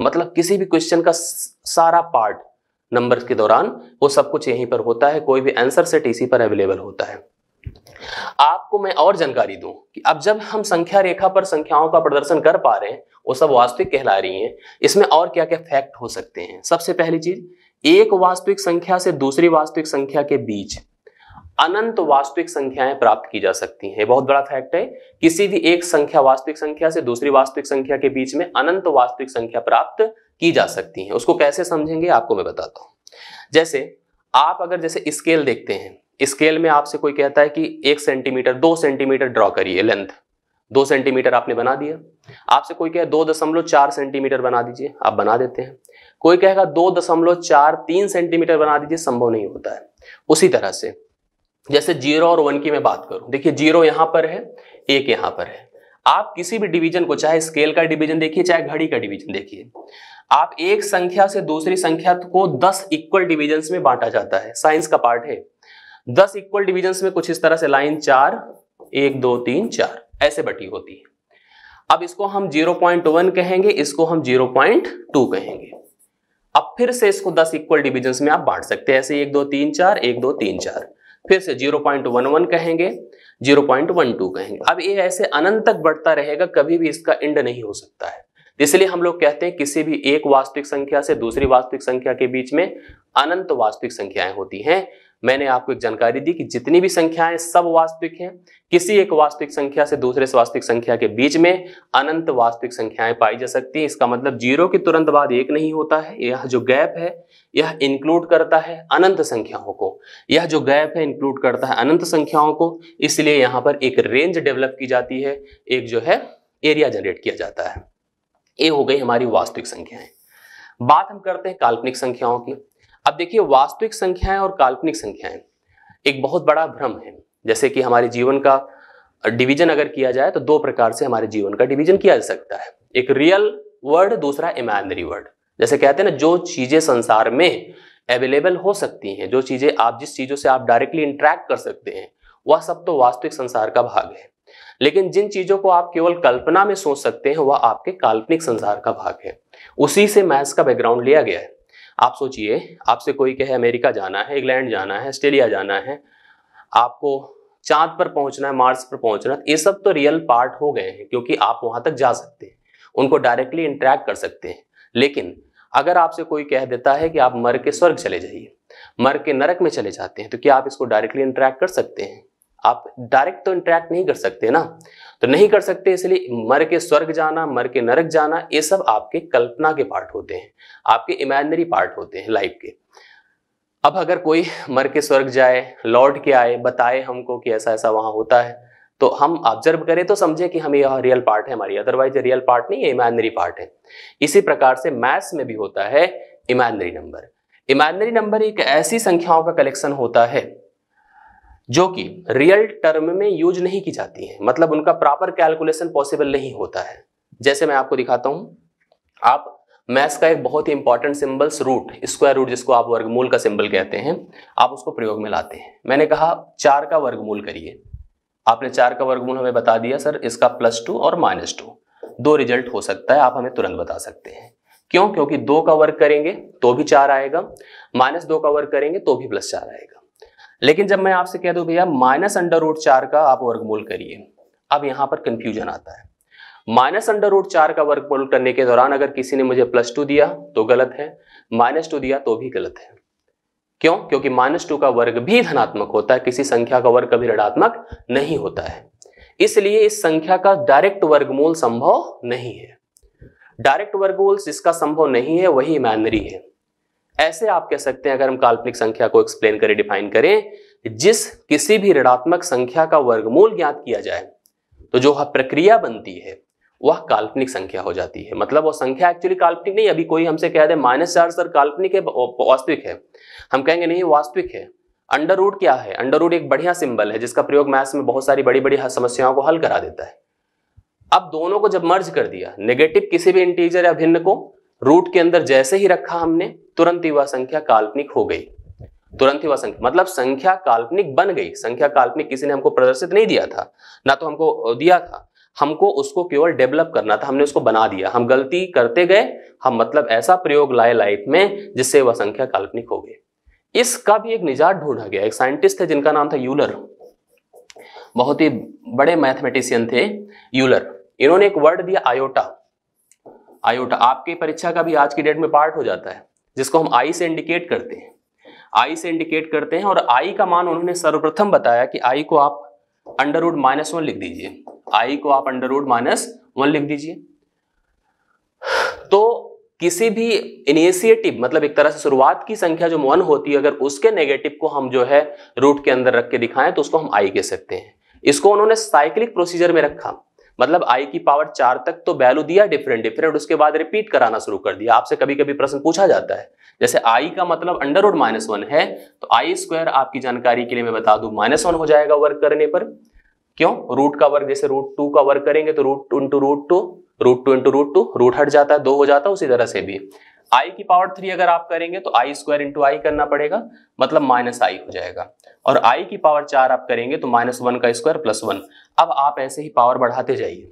मतलब किसी भी क्वेश्चन का सारा पार्ट नंबर के दौरान वो सब कुछ यहीं पर होता है कोई भी आंसर सेट इसी पर अवेलेबल होता है आपको मैं और जानकारी दूं कि अब जब हम संख्या रेखा पर संख्याओं का प्रदर्शन कर पा रहे हैं वो सब वास्तविक कहला रही हैं इसमें और क्या क्या फैक्ट हो सकते हैं सबसे पहली चीज एक वास्तविक संख्या से दूसरी वास्तविक संख्या के बीच अनंत वास्तविक संख्याएं प्राप्त की जा सकती हैं बहुत बड़ा फैक्ट है किसी भी एक संख्या वास्तविक संख्या से दूसरी वास्तविक संख्या के बीच में अनंत वास्तविक संख्या प्राप्त की जा सकती है उसको कैसे समझेंगे आपको मैं बताता हूं जैसे आप अगर जैसे स्केल देखते हैं स्केल में आपसे कोई कहता है कि एक सेंटीमीटर दो सेंटीमीटर ड्रॉ करिए लेंथ दो सेंटीमीटर आपने बना दिया आपसे कोई कहे दो दशमलव चार सेंटीमीटर बना दीजिए आप बना देते हैं कोई कहेगा दो दशमलव चार तीन सेंटीमीटर बना दीजिए संभव नहीं होता है उसी तरह से जैसे जीरो और वन की मैं बात करूं देखिए जीरो यहां पर है एक यहां पर है आप किसी भी डिवीजन को चाहे स्केल का डिवीजन देखिए चाहे घड़ी का डिवीजन देखिए आप एक संख्या से दूसरी संख्या को दस इक्वल डिवीजन में बांटा जाता है साइंस का पार्ट है दस इक्वल डिवीजन में कुछ इस तरह से लाइन चार एक दो तीन चार ऐसे बटी होती है अब इसको हम 0.1 कहेंगे इसको हम 0.2 कहेंगे अब फिर से इसको 10 इक्वल डिविजन में आप बांट सकते हैं ऐसे एक दो तीन चार एक दो तीन चार फिर से 0.11 कहेंगे 0.12 कहेंगे अब ये ऐसे अनंत तक बढ़ता रहेगा कभी भी इसका इंड नहीं हो सकता है इसलिए हम लोग कहते हैं किसी भी एक वास्तविक संख्या से दूसरी वास्तविक संख्या के बीच में अनंत वास्तविक संख्याएं होती हैं मैंने आपको एक जानकारी दी कि जितनी भी संख्याएं सब वास्तविक हैं किसी एक वास्तविक संख्या से दूसरे वास्तविक संख्या के बीच में अनंत वास्तविक संख्याएं पाई जा सकती हैं इसका मतलब जीरो के तुरंत बाद एक नहीं होता है यह जो गैप है यह इंक्लूड करता है अनंत संख्याओं को यह जो गैप है इंक्लूड करता है अनंत संख्याओं को इसलिए यहाँ पर एक रेंज डेवलप की जाती है एक जो है एरिया जनरेट किया जाता है ये हो गई हमारी वास्तविक संख्याएं बात हम करते हैं काल्पनिक संख्याओं की अब देखिए वास्तविक संख्याएं और काल्पनिक संख्याएं एक बहुत बड़ा भ्रम है जैसे कि हमारे जीवन का डिवीजन अगर किया जाए तो दो प्रकार से हमारे जीवन का डिवीजन किया जा सकता है एक रियल वर्ड दूसरा इमेजनरी वर्ड जैसे कहते हैं ना जो चीजें संसार में अवेलेबल हो सकती हैं जो चीजें आप जिस चीजों से आप डायरेक्टली इंटरेक्ट कर सकते हैं वह सब तो वास्तविक संसार का भाग है लेकिन जिन चीजों को आप केवल कल्पना में सोच सकते हैं वह आपके काल्पनिक संसार का भाग है उसी से मैथ्स का बैकग्राउंड लिया गया है आप सोचिए आपसे कोई कहे अमेरिका जाना है इंग्लैंड जाना है ऑस्ट्रेलिया जाना है आपको चांद पर पहुंचना है मार्स पर पहुंचना है ये सब तो रियल पार्ट हो गए हैं क्योंकि आप वहां तक जा सकते हैं उनको डायरेक्टली इंटरेक्ट कर सकते हैं लेकिन अगर आपसे कोई कह देता है कि आप मर के स्वर्ग चले जाइए मर के नरक में चले जाते हैं तो क्या आप इसको डायरेक्टली इंटरेक्ट कर सकते हैं आप डायरेक्ट तो इंटरेक्ट नहीं कर सकते ना तो नहीं कर सकते इसलिए मर के स्वर्ग जाना मर के नरक जाना ये सब आपके कल्पना के पार्ट होते हैं आपके इमेजनरी पार्ट होते हैं लाइफ के अब अगर कोई मर के स्वर्ग जाए लौट के आए बताए हमको कि ऐसा ऐसा वहां होता है तो हम ऑब्जर्व करें तो समझे कि हमें यह रियल पार्ट है हमारी अदरवाइज रियल पार्ट नहीं है इमेजनरी पार्ट है इसी प्रकार से मैथ्स में भी होता है इमेजनरी नंबर इमेजनरी नंबर एक ऐसी संख्याओं का कलेक्शन होता है जो कि रियल टर्म में यूज नहीं की जाती है मतलब उनका प्रॉपर कैलकुलेशन पॉसिबल नहीं होता है जैसे मैं आपको दिखाता हूं आप मैथ्स का एक बहुत ही important symbols root square root जिसको आप वर्गमूल का सिंबल कहते हैं आप उसको प्रयोग में लाते हैं मैंने कहा चार का वर्गमूल करिए आपने चार का वर्गमूल हमें बता दिया सर इसका प्लस टू और माइनस टू दो रिजल्ट हो सकता है आप हमें तुरंत बता सकते हैं क्यों क्योंकि दो का वर्ग करेंगे तो भी चार आएगा माइनस दो का वर्ग करेंगे तो भी प्लस चार आएगा लेकिन जब मैं आपसे कह दूं भैया माइनस अंडर रूट चार का आप वर्गमूल करिए अब यहां पर कंफ्यूजन आता है माइनस अंडर रूट चार का वर्गमूल करने के दौरान अगर किसी ने मुझे प्लस टू दिया तो गलत है माइनस टू दिया तो भी गलत है क्यों क्योंकि माइनस टू का वर्ग भी धनात्मक होता है किसी संख्या का वर्ग कभी ऋणात्मक नहीं होता है इसलिए इस संख्या का डायरेक्ट वर्गमूल संभव नहीं है डायरेक्ट वर्गमूल जिसका संभव नहीं है वही इमेनरी है ऐसे आप कह सकते हैं अगर हम काल्पनिक संख्या को एक्सप्लेन करें डिफाइन करें जिस किसी भी ऋणात्मक संख्या का वर्गमूल ज्ञात किया जाए तो जो प्रक्रिया बनती है वह काल्पनिक संख्या हो जाती है मतलब वो संख्या एक्चुअली काल्पनिक नहीं अभी कोई हमसे कह दे माइनस चार सर काल्पनिक है वास्तविक है हम कहेंगे नहीं वास्तविक है अंडर रूट क्या है अंडर रूट एक बढ़िया सिंबल है जिसका प्रयोग मैथ्स में बहुत सारी बड़ी बड़ी समस्याओं को हल करा देता है अब दोनों को जब मर्ज कर दिया नेगेटिव किसी भी इंटीजर या भिन्न को रूट के अंदर जैसे ही रखा हमने तुरंत ही वह संख्या काल्पनिक हो गई तुरंत ही वह संख्या मतलब संख्या काल्पनिक बन गई संख्या काल्पनिक किसी ने हमको प्रदर्शित नहीं दिया था ना तो हमको दिया था हमको उसको केवल डेवलप करना था हमने उसको बना दिया हम गलती करते गए हम मतलब ऐसा प्रयोग लाए लाइफ में जिससे वह संख्या काल्पनिक हो गई इसका भी एक निजात ढूंढा गया एक साइंटिस्ट थे जिनका नाम था यूलर बहुत ही बड़े मैथमेटिशियन थे यूलर इन्होंने एक वर्ड दिया आयोटा आयोटा आपके परीक्षा का भी आज की डेट में पार्ट हो जाता है जिसको हम आई से इंडिकेट करते हैं आई से इंडिकेट करते हैं और आई का मान उन्होंने सर्वप्रथम बताया कि आई को आप अंडर रूड माइनस वन लिख दीजिए आई को आप अंडर रूड माइनस वन लिख दीजिए तो किसी भी इनिशिएटिव मतलब एक तरह से शुरुआत की संख्या जो वन होती है अगर उसके नेगेटिव को हम जो है रूट के अंदर रख के दिखाएं तो उसको हम आई कह सकते हैं इसको उन्होंने साइक्लिक प्रोसीजर में रखा मतलब आई की पावर चार तक तो वैल्यू दिया डिफरेंट डिफरेंट उसके बाद रिपीट कराना शुरू कर दिया आपसे कभी कभी प्रश्न पूछा जाता है जैसे आई का मतलब अंडर रोड माइनस वन है तो आई स्क्वायर आपकी जानकारी के लिए मैं बता दू माइनस वन हो जाएगा वर्क करने पर क्यों रूट का वर्क जैसे रूट टू का वर्क करेंगे तो root two into root two root two into root two root हट जाता है दो हो जाता है उसी तरह से भी आई की पावर थ्री अगर आप करेंगे तो आई स्क्वायर इंटू आई करना पड़ेगा मतलब माइनस आई हो जाएगा और आई की पावर चार आप करेंगे तो माइनस वन का स्क्वायर प्लस वन अब आप ऐसे ही पावर बढ़ाते जाइए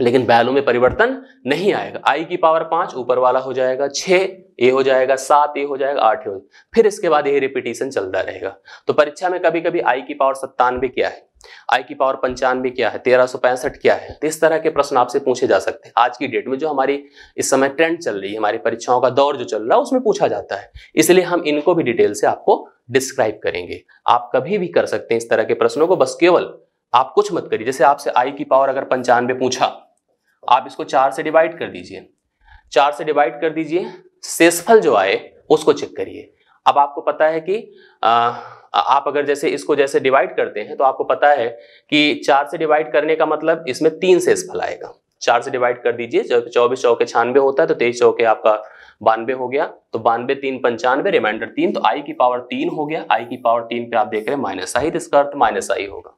लेकिन वैल्यू में परिवर्तन नहीं आएगा आई की पावर पांच ऊपर वाला हो जाएगा छह ए हो जाएगा सात ए हो जाएगा आठ ए हो जाएगा फिर इसके बाद ये रिपीटेशन चलता रहेगा तो परीक्षा में कभी कभी आई की पावर सत्तानवे क्या है आई की पावर पंचानवे क्या है तेरह सौ पैंसठ क्या है तो इस तरह के प्रश्न आपसे पूछे जा सकते हैं आज की डेट में जो हमारी इस समय ट्रेंड चल रही है हमारी परीक्षाओं का दौर जो चल रहा है उसमें पूछा जाता है इसलिए हम इनको भी डिटेल से आपको डिस्क्राइब करेंगे आप कभी भी कर सकते हैं इस तरह के प्रश्नों को बस केवल आप कुछ मत करिए जैसे आपसे आई की पावर अगर पंचानवे पूछा आप इसको चार से डिवाइड कर दीजिए चार से डिवाइड कर दीजिए शेषफल जो आए उसको चेक करिए अब आपको पता है कि आ, आप अगर जैसे इसको जैसे डिवाइड करते हैं तो आपको पता है कि चार से डिवाइड करने का मतलब इसमें तीन शेषफल आएगा चार से डिवाइड कर दीजिए जब चौबीस चौके छियानवे होता है तो तेईस चौके आपका बानवे हो गया तो बानवे तीन पंचानवे रिमाइंडर तीन तो आई की पावर तीन हो गया आई की पावर तीन पे आप देख रहे हैं माइनस आई तो इसका अर्थ माइनस आई होगा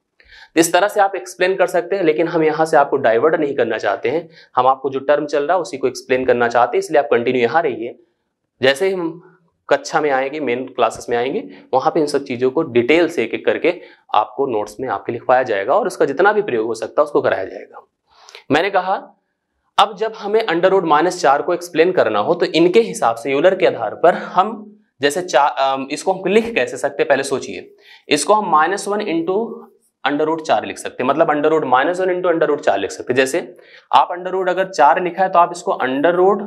इस तरह से आप एक्सप्लेन कर सकते हैं लेकिन हम यहाँ से आपको डाइवर्ट नहीं करना चाहते हैं हम आपको जो टर्म चल रहा है उसी को एक्सप्लेन करना चाहते हैं इसलिए आप कंटिन्यू यहाँ रहिए जैसे हम कक्षा में आएगी मेन क्लासेस में आएंगे वहां पे इन सब चीज़ों को डिटेल से एक एक करके आपको नोट्स में आपके लिखवाया जाएगा और उसका जितना भी प्रयोग हो सकता है उसको कराया जाएगा मैंने कहा अब जब हमें अंडर रोड माइनस चार को एक्सप्लेन करना हो तो इनके हिसाब से यूलर के आधार पर हम जैसे चार इसको हम लिख कैसे सकते पहले सोचिए इसको हम minus one into under root चार लिख सकते हैं मतलब under root minus one into under root चार लिख सकते हैं जैसे आप अंडर रूट अगर चार लिखा है तो आप इसको अंडर रूट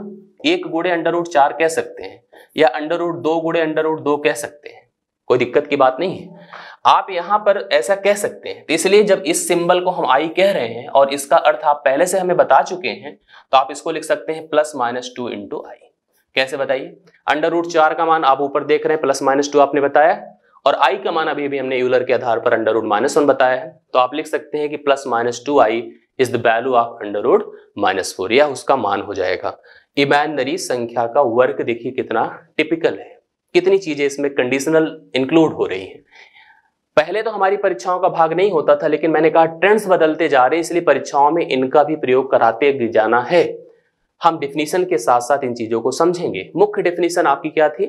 एक गुड़े अंडर रूट चार कह सकते हैं या अंडर रूट दो गुड़े अंडर रूट दो कह सकते हैं कोई दिक्कत की बात नहीं है आप यहां पर ऐसा कह सकते हैं तो इसलिए जब इस सिंबल को हम आई कह रहे हैं और इसका अर्थ आप पहले से हमें बता चुके हैं तो आप इसको लिख सकते हैं plus minus two into I कैसे बताइए अंडर रूट चार का मान आप ऊपर देख रहे हैं प्लस माइनस टू आपने बताया और आई का मान अभी अभी हमने यूलर के आधार पर अंडर रूट माइनस वन बताया है तो आप लिख सकते हैं कि plus minus two I is the value of under root minus four या उसका मान हो जाएगा इमेजनरी संख्या का वर्क देखिए कितना टिपिकल है कितनी चीजें इसमें कंडीशनल इंक्लूड हो रही है पहले तो हमारी परीक्षाओं का भाग नहीं होता था लेकिन मैंने कहा ट्रेंड्स बदलते जा रहे हैं इसलिए परीक्षाओं में इनका भी प्रयोग कराते जाना है हम डिफिनीशन के साथ साथ इन चीजों को समझेंगे मुख्य डिफिनीशन आपकी क्या थी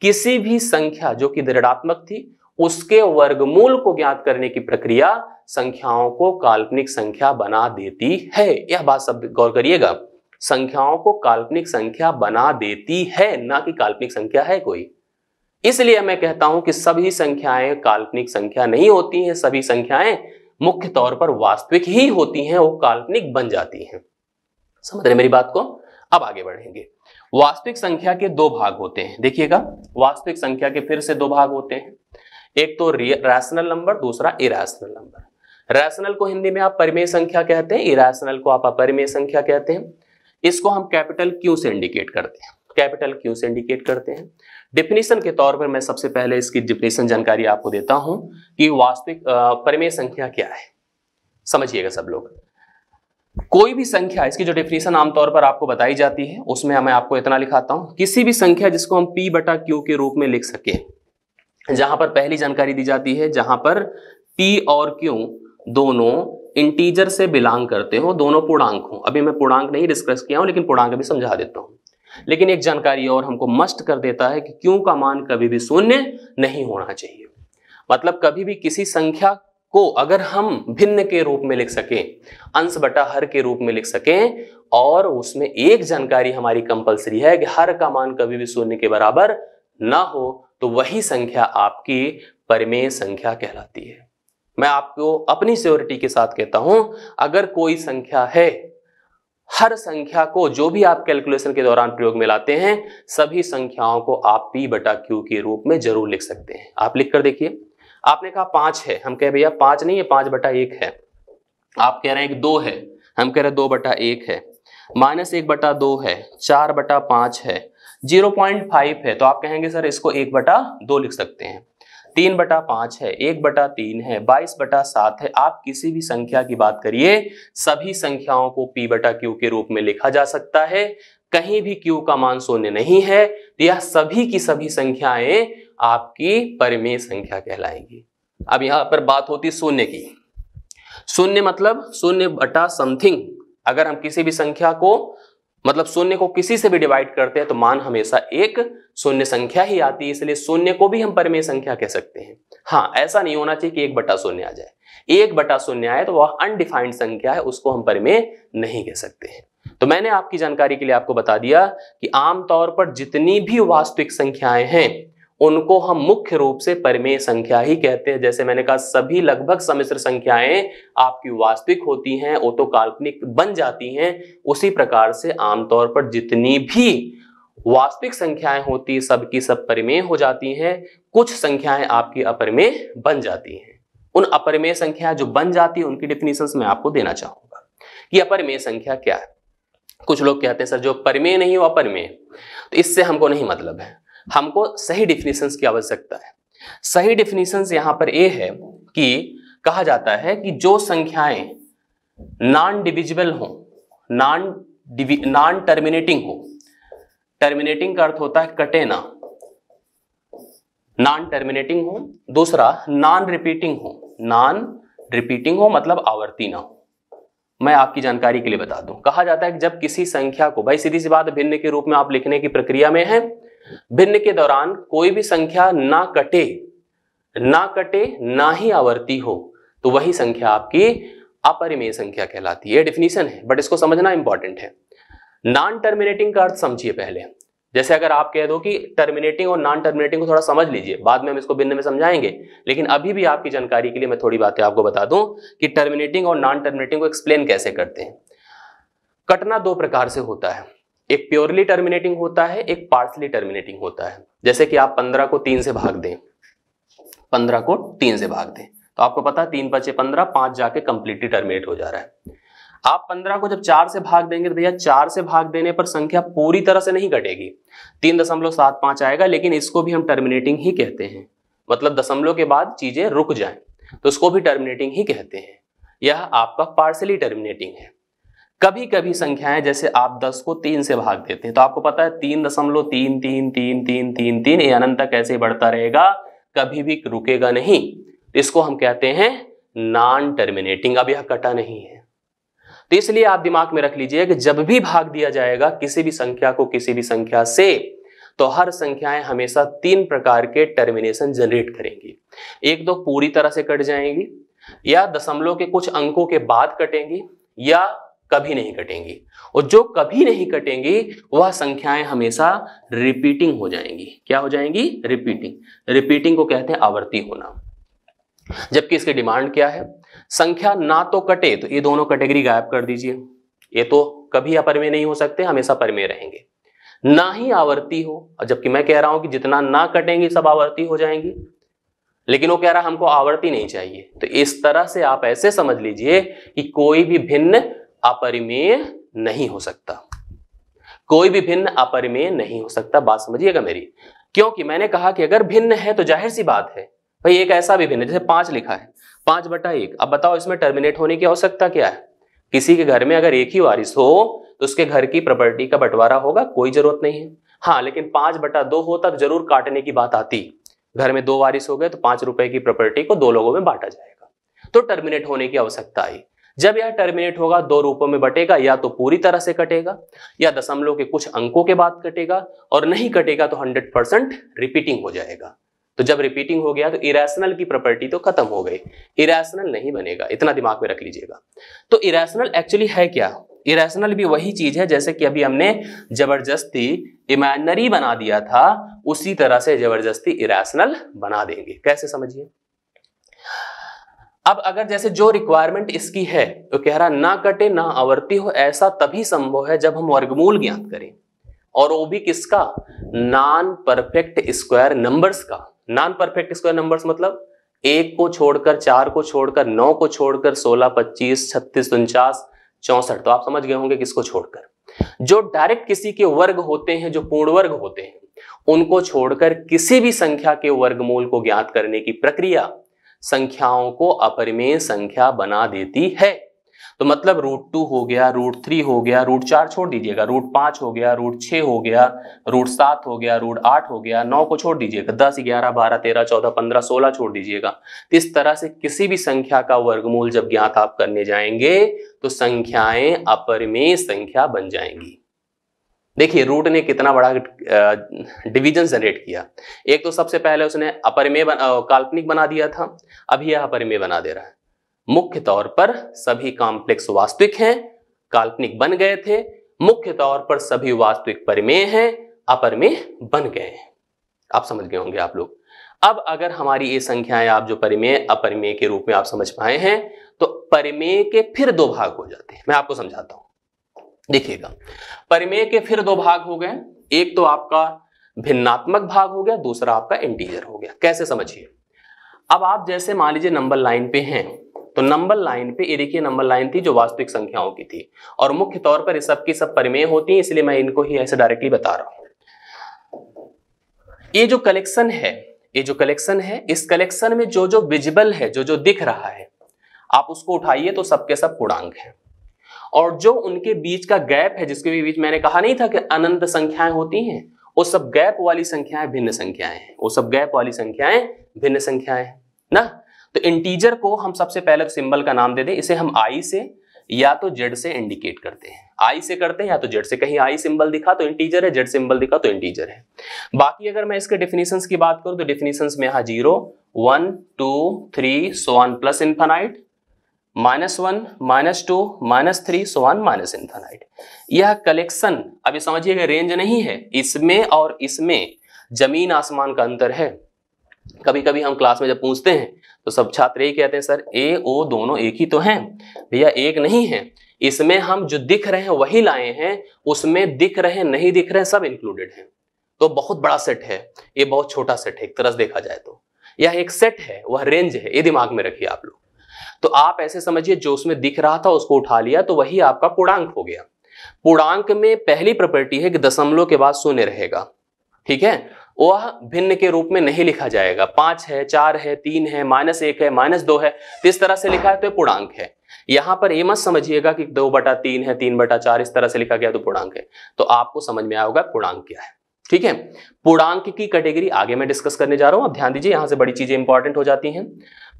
किसी भी संख्या जो कि दृढ़ात्मक थी उसके वर्गमूल को ज्ञात करने की प्रक्रिया संख्याओं को काल्पनिक संख्या बना देती है यह बात सब गौर करिएगा संख्याओं को काल्पनिक संख्या बना देती है ना कि काल्पनिक संख्या है कोई इसलिए मैं कहता हूं कि सभी संख्याएं काल्पनिक संख्या नहीं होती हैं सभी संख्याएं मुख्य तौर पर वास्तविक ही होती हैं वो काल्पनिक बन जाती हैं समझ रहे मेरी बात को अब आगे बढ़ेंगे वास्तविक संख्या के दो भाग होते हैं देखिएगा वास्तविक संख्या के फिर से दो भाग होते हैं एक तो रैशनल नंबर दूसरा इरेशनल नंबर रैशनल को हिंदी में आप परिमेय संख्या कहते हैं इरेशनल को आप अपरिमेय संख्या कहते हैं इसको हम कैपिटल क्यू से इंडिकेट करते हैं कैपिटल क्यू से इंडिकेट करते हैं डिफिनेशन के तौर पर मैं सबसे पहले इसकी डिफिनेशन जानकारी आपको देता हूं कि वास्तविक परिमेय संख्या क्या है समझिएगा सब लोग कोई भी संख्या इसकी जो डेफिनेशन आमतौर पर आपको बताई जाती है उसमें मैं आपको इतना लिखाता हूं किसी भी संख्या जिसको हम पी बटा क्यू के रूप में लिख सके जहां पर पहली जानकारी दी जाती है जहां पर पी और क्यू दोनों इंटीजर से बिलोंग करते हो दोनों पूर्णांक हो अभी मैं पूर्णांक नहीं डिस्कस किया हूं लेकिन पूर्णांक भी समझा देता हूं लेकिन एक जानकारी और हमको मस्ट कर देता है कि क्यों का मान कभी भी शून्य नहीं होना चाहिए मतलब कभी भी किसी संख्या को अगर हम भिन्न के रूप में लिख सकें अंश बटा हर के रूप में लिख सकें और उसमें एक जानकारी हमारी कंपलसरी है कि हर का मान कभी भी शून्य के बराबर ना हो तो वही संख्या आपकी परिमेय संख्या कहलाती है मैं आपको अपनी सियोरिटी के साथ कहता हूं अगर कोई संख्या है हर संख्या को जो भी आप कैलकुलेशन के दौरान प्रयोग में लाते हैं सभी संख्याओं को आप पी बटा क्यू के रूप में जरूर लिख सकते हैं आप लिख कर देखिए आपने कहा पांच है हम कह भैया पांच नहीं है पांच बटा एक है आप कह रहे हैं एक दो है हम कह रहे हैं दो बटा एक है माइनस एक बटा दो है चार बटा पांच है जीरो पॉइंट फाइव है तो आप कहेंगे सर इसको एक बटा दो लिख सकते हैं तीन बटा पांच है एक बटा तीन है बाईस बटा सात है आप किसी भी संख्या की बात करिए सभी संख्याओं को पी बटा क्यू के रूप में लिखा जा सकता है कहीं भी क्यू का मान शून्य नहीं है तो यह सभी की सभी संख्याएं आपकी परिमेय संख्या कहलाएगी अब यहां पर बात होती शून्य की शून्य मतलब शून्य बटा समथिंग अगर हम किसी भी संख्या को मतलब शून्य को किसी से भी डिवाइड करते हैं तो मान हमेशा एक शून्य संख्या ही आती है इसलिए शून्य को भी हम परिमेय संख्या कह सकते हैं हाँ ऐसा नहीं होना चाहिए कि एक बटा शून्य आ जाए एक बटा शून्य आए तो वह अनडिफाइंड संख्या है उसको हम परिमेय नहीं कह सकते हैं तो मैंने आपकी जानकारी के लिए आपको बता दिया कि आमतौर पर जितनी भी वास्तविक संख्याएं हैं उनको हम मुख्य रूप से परिमेय संख्या ही कहते हैं जैसे मैंने कहा सभी लगभग समिश्र संख्याएं आपकी वास्तविक होती हैं वो तो काल्पनिक बन जाती हैं उसी प्रकार से आमतौर पर जितनी भी वास्तविक संख्याएं होती सब की सब परिमेय हो जाती हैं कुछ संख्याएं आपकी अपरिमेय बन जाती हैं उन अपरिमेय संख्या जो बन जाती है उनकी डिफिनीशन मैं आपको देना चाहूंगा कि अपरिमेय संख्या क्या है कुछ लोग कहते हैं सर जो परिमेय नहीं हो अपरिमेय तो इससे हमको नहीं मतलब है हमको सही डिफिनेशंस की आवश्यकता है सही डिफिनेशंस यहां पर ये है कि कहा जाता है कि जो संख्याएं नॉन डिविजिबल हो नॉन नॉन टर्मिनेटिंग हो टर्मिनेटिंग का अर्थ होता है कटेना नॉन टर्मिनेटिंग हो दूसरा नॉन रिपीटिंग हो नॉन रिपीटिंग हो मतलब आवर्ती ना हो मैं आपकी जानकारी के लिए बता दूं कहा जाता है कि जब किसी संख्या को भाई सीधी सी बात भिन्न के रूप में आप लिखने की प्रक्रिया में है भिन्न के दौरान कोई भी संख्या ना कटे ना कटे ना ही आवर्ती हो तो वही संख्या आपकी अपरिमेय संख्या कहलाती है डिफिनीशन है बट इसको समझना इंपॉर्टेंट है नॉन टर्मिनेटिंग का अर्थ समझिए पहले जैसे अगर आप कह दो कि टर्मिनेटिंग और नॉन टर्मिनेटिंग को थोड़ा समझ लीजिए बाद में हम इसको भिन्न में समझाएंगे लेकिन अभी भी आपकी जानकारी के लिए मैं थोड़ी बातें आपको बता दूं कि टर्मिनेटिंग और नॉन टर्मिनेटिंग को एक्सप्लेन कैसे करते हैं कटना दो प्रकार से होता है एक प्योरली टर्मिनेटिंग होता है एक पार्सली टर्मिनेटिंग होता है जैसे कि आप पंद्रह को तीन से भाग दें पंद्रह को तीन से भाग दें तो आपको पता है तीन पचे पंद्रह पांच जाके कंप्लीटली टर्मिनेट हो जा रहा है आप पंद्रह को जब चार से भाग देंगे तो भैया चार से भाग देने पर संख्या पूरी तरह से नहीं घटेगी तीन दशमलव सात पांच आएगा लेकिन इसको भी हम टर्मिनेटिंग ही कहते हैं मतलब दशमलव के बाद चीजें रुक जाएं तो उसको भी टर्मिनेटिंग ही कहते हैं यह आपका पार्सली टर्मिनेटिंग है कभी कभी संख्याएं जैसे आप दस को तीन से भाग देते हैं तो आपको पता है तीन दशमलव तीन तीन तीन तीन तीन तीन ये अनंत तक ऐसे बढ़ता रहेगा कभी भी रुकेगा नहीं इसको हम कहते हैं नॉन टर्मिनेटिंग अब यह कटा नहीं है तो इसलिए आप दिमाग में रख लीजिए कि जब भी भाग दिया जाएगा किसी भी संख्या को किसी भी संख्या से तो हर संख्याएं हमेशा तीन प्रकार के टर्मिनेशन जनरेट करेंगी एक दो तो पूरी तरह से कट जाएंगी या दशमलव के कुछ अंकों के बाद कटेंगी या कभी नहीं कटेंगी और जो कभी नहीं कटेंगी वह संख्याएं हमेशा रिपीटिंग हो जाएंगी क्या हो जाएंगी रिपीटिंग रिपीटिंग को कहते हैं आवर्ती होना जबकि इसकी डिमांड क्या है संख्या ना तो कटे तो ये दोनों कैटेगरी गायब कर दीजिए ये तो कभी अपरमेय नहीं हो सकते हमेशा परमे रहेंगे ना ही आवर्ती हो जबकि मैं कह रहा हूं कि जितना ना कटेंगी सब आवर्ती हो जाएंगी लेकिन वो कह रहा हमको आवर्ती नहीं चाहिए तो इस तरह से आप ऐसे समझ लीजिए कि कोई भी भिन्न अपरिमेय नहीं हो सकता कोई भी भिन्न अपरिमेय नहीं हो सकता बात समझिएगा मेरी क्योंकि मैंने कहा कि अगर भिन्न है तो जाहिर सी बात है भाई एक ऐसा भी भिन्न जैसे पांच लिखा है पांच बटा एक अब बताओ इसमें टर्मिनेट होने की आवश्यकता क्या है किसी के घर में अगर एक ही वारिस हो तो उसके घर की प्रॉपर्टी का बंटवारा होगा कोई जरूरत नहीं है हाँ लेकिन पांच बटा दो होता तो जरूर काटने की बात आती घर में दो वारिस हो गए तो पांच रुपए की प्रॉपर्टी को दो लोगों में बांटा जाएगा तो टर्मिनेट होने की आवश्यकता आई जब यह टर्मिनेट होगा दो रूपों में बटेगा या तो पूरी तरह से कटेगा या दशमलव के कुछ अंकों के बाद कटेगा और नहीं कटेगा तो हंड्रेड परसेंट रिपीटिंग हो जाएगा तो जब रिपीटिंग हो गया तो इरेशनल की प्रॉपर्टी तो खत्म हो गई इरेशनल नहीं बनेगा इतना दिमाग में रख लीजिएगा तो इरेशनल एक्चुअली है क्या इरेशनल भी वही चीज है जैसे कि अभी हमने जबरदस्ती इमेजनरी बना दिया था उसी तरह से जबरदस्ती इरेशनल बना देंगे कैसे समझिए अब अगर जैसे जो रिक्वायरमेंट इसकी है तो कह रहा ना कटे ना आवर्ती हो ऐसा तभी संभव है जब हम वर्गमूल ज्ञात करें और वो भी किसका नॉन परफेक्ट स्क्वायर नंबर्स का नॉन परफेक्ट स्क्वायर नंबर्स मतलब एक को छोड़कर चार को छोड़कर नौ को छोड़कर सोलह पच्चीस छत्तीस उनचास चौसठ तो आप समझ गए होंगे किसको छोड़कर जो डायरेक्ट किसी के वर्ग होते हैं जो पूर्ण वर्ग होते हैं उनको छोड़कर किसी भी संख्या के वर्गमूल को ज्ञात करने की प्रक्रिया संख्याओं को अपरिमेय संख्या बना देती है तो मतलब रूट टू हो गया रूट थ्री हो गया रूट चार छोड़ दीजिएगा रूट पांच हो गया रूट छ हो गया रूट सात हो गया रूट आठ हो गया नौ को छोड़ दीजिएगा दस ग्यारह बारह तेरह चौदह पंद्रह सोलह छोड़ दीजिएगा तो इस तरह से किसी भी संख्या का वर्गमूल जब ज्ञात आप करने जाएंगे तो संख्याएं अपरिमेय संख्या बन जाएंगी देखिए रूट ने कितना बड़ा डिवीजन जनरेट किया एक तो सबसे पहले उसने अपरिमेय काल्पनिक बना दिया था अब यह अपरिमेय बना दे रहा है मुख्य तौर पर सभी कॉम्प्लेक्स वास्तविक हैं काल्पनिक बन गए थे मुख्य तौर पर सभी वास्तविक परिमेय हैं अपरिमेय बन गए हैं आप समझ गए होंगे आप लोग अब अगर हमारी ये संख्याएं आप जो परिमेय अपरिमेय के रूप में आप समझ पाए हैं तो परिमेय के फिर दो भाग हो जाते हैं मैं आपको समझाता हूं देखिएगा परिमेय के फिर दो भाग हो गए एक तो आपका भिन्नात्मक भाग हो गया दूसरा आपका इंटीजर हो गया कैसे समझिए अब आप जैसे मान लीजिए नंबर लाइन पे हैं तो नंबर लाइन पे ये देखिए नंबर लाइन थी जो वास्तविक संख्याओं की थी और मुख्य तौर पर सब की सब परिमेय होती है इसलिए मैं इनको ही ऐसे डायरेक्टली बता रहा हूं ये जो कलेक्शन है ये जो कलेक्शन है इस कलेक्शन में जो जो विजिबल है जो जो दिख रहा है आप उसको उठाइए तो सबके सब पूर्णांक है और जो उनके बीच का गैप है जिसके भी बीच मैंने कहा नहीं था कि अनंत संख्याएं होती हैं वो सब गैप वाली संख्याएं भिन्न संख्याएं हैं वो सब गैप वाली संख्याएं भिन्न संख्याएं ना तो इंटीजर को हम सबसे पहले सिंबल तो का नाम दे दें इसे हम आई से या तो जेड से इंडिकेट करते हैं आई से करते हैं या तो जेड से कहीं आई सिंबल दिखा तो इंटीजर है जेड सिंबल दिखा तो इंटीजर है बाकी अगर मैं इसके डिफिनीशन की बात करूं तो डिफिनीशन में यहां zero one two three so on plus infinite minus one minus two minus three so on minus infinite यह कलेक्शन अभी समझिएगा रेंज नहीं है इसमें और इसमें जमीन आसमान का अंतर है कभी कभी हम क्लास में जब पूछते हैं तो सब छात्र यही कहते हैं सर ए ओ दोनों एक ही तो हैं भैया एक नहीं है इसमें हम जो दिख रहे हैं वही लाए हैं उसमें दिख रहे हैं नहीं दिख रहे हैं सब इंक्लूडेड हैं तो बहुत बड़ा सेट है ये बहुत छोटा सेट है एक तरह से देखा जाए तो यह एक सेट है वह रेंज है ये दिमाग में रखिए आप लोग तो आप ऐसे समझिए जो उसमें दिख रहा था उसको उठा लिया तो वही आपका पूर्णांक हो गया पूर्णांक में पहली प्रॉपर्टी है कि दशमलव के बाद शून्य रहेगा ठीक है वह भिन्न के रूप में नहीं लिखा जाएगा पांच है चार है तीन है माइनस एक है माइनस दो है तो इस तरह से लिखा है तो पूर्णांक है यहां पर ये मत समझिएगा कि दो बटा तीन है तीन बटा चार इस तरह से लिखा गया तो पूर्णांक है तो आपको समझ में आएगा पूर्णांक क्या है ठीक है पूर्णांक की कैटेगरी आगे मैं डिस्कस करने जा रहा हूं अब ध्यान दीजिए यहां से बड़ी चीजें इंपॉर्टेंट हो जाती हैं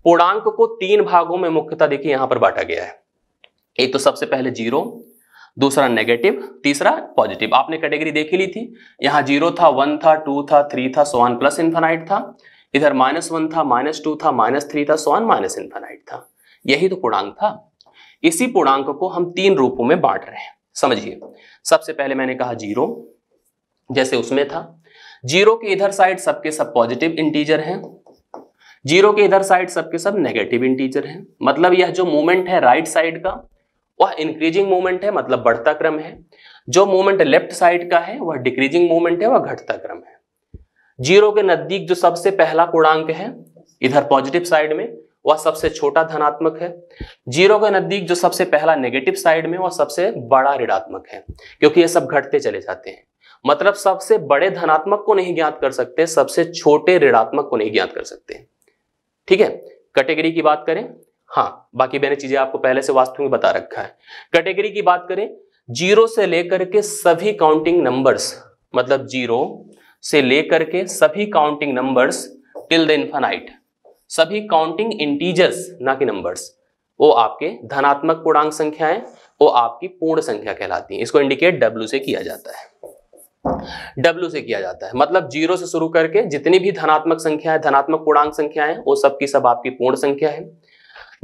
पूर्णांक को तीन भागों में मुख्यता देखिए यहां पर बांटा गया है एक तो सबसे पहले जीरो दूसरा नेगेटिव तीसरा पॉजिटिव आपने कैटेगरी देखी ली थी यहां जीरो था वन था टू था थ्री था सोन प्लस इंफानाइट था इधर माइनस वन था माइनस टू था माइनस थ्री था सोन माइनस इंफानाइट था यही तो पूर्णांक था इसी पूर्णांक को हम तीन रूपों में बांट रहे हैं समझिए सबसे पहले मैंने कहा जीरो जैसे उसमें था जीरो के इधर साइड सबके सब पॉजिटिव इंटीजर हैं जीरो के इधर साइड सबके सब नेगेटिव इंटीजर हैं मतलब यह जो मूवमेंट है राइट right साइड का वह इंक्रीजिंग मूवमेंट है मतलब बढ़ता क्रम है जो मूवमेंट लेफ्ट साइड का है वह डिक्रीजिंग मूवमेंट है वह घटता क्रम है जीरो के नजदीक जो सबसे पहला पूर्णांक है इधर पॉजिटिव साइड में वह सबसे छोटा धनात्मक है जीरो के नजदीक जो सबसे पहला नेगेटिव साइड में वह सबसे बड़ा ऋणात्मक है क्योंकि ये सब घटते चले जाते हैं मतलब सबसे बड़े धनात्मक को नहीं ज्ञात कर सकते सबसे छोटे ऋणात्मक को नहीं ज्ञात कर सकते ठीक है कैटेगरी की बात करें हाँ बाकी मैंने चीजें आपको पहले से वास्तव में बता रखा है कैटेगरी की बात करें जीरो से लेकर के सभी काउंटिंग नंबर्स मतलब जीरो से लेकर के सभी counting numbers till the infinite सभी काउंटिंग इंटीजर्स ना कि नंबर्स वो आपके धनात्मक पूर्णांक संख्याएं वो आपकी पूर्ण संख्या कहलाती है इसको इंडिकेट डब्ल्यू से किया जाता है डब्ल्यू से किया जाता है मतलब जीरो से शुरू करके जितनी भी धनात्मक संख्या है धनात्मक पूर्णांक संख्या है वो सब की सब आपकी पूर्ण संख्या है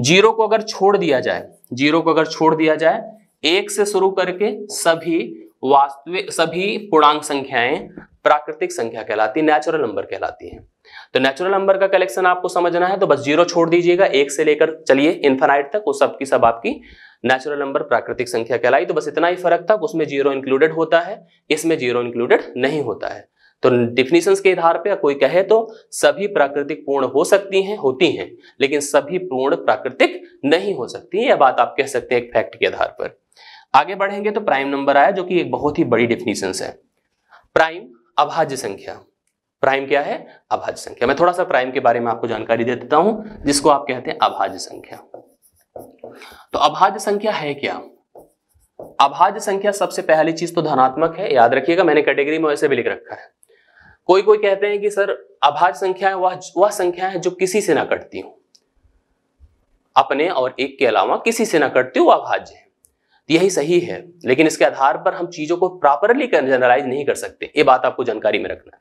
जीरो को अगर छोड़ दिया जाए जीरो को अगर छोड़ दिया जाए एक से शुरू करके सभी वास्तविक सभी पूर्णांक संख्याएं प्राकृतिक संख्या कहलाती है नेचुरल नंबर कहलाती है तो नेचुरल नंबर का कलेक्शन आपको समझना है तो बस जीरो छोड़ दीजिएगा एक से लेकर चलिए इन्फेनाइट तक वो सब की सब आपकी नेचुरल नंबर प्राकृतिक संख्या कहलाई तो बस इतना ही फर्क था उसमें जीरो इंक्लूडेड होता है इसमें जीरो इंक्लूडेड नहीं होता है तो डिफिनीशन के आधार पर कोई कहे तो सभी प्राकृतिक पूर्ण हो सकती हैं होती हैं लेकिन सभी पूर्ण प्राकृतिक नहीं हो सकती यह बात आप कह सकते हैं एक फैक्ट के आधार पर आगे बढ़ेंगे तो प्राइम नंबर आया जो कि एक बहुत ही बड़ी डिफिनीशन है प्राइम अभाज्य संख्या प्राइम क्या है अभाज्य संख्या मैं थोड़ा सा प्राइम के बारे में आपको जानकारी दे देता हूं जिसको आप कहते हैं अभाज्य संख्या तो अभाज्य संख्या है क्या अभाज्य संख्या सबसे पहली चीज तो धनात्मक है याद रखिएगा मैंने कैटेगरी में वैसे भी लिख रखा है कोई कोई कहते हैं कि सर अभाज्य संख्या वह वह संख्या है जो किसी से ना कटती हो अपने और एक के अलावा किसी से ना कटती हो अभाज्य तो यही सही है लेकिन इसके आधार पर हम चीज़ों को प्रॉपरली जनरलाइज नहीं कर सकते ये बात आपको जानकारी में रखना है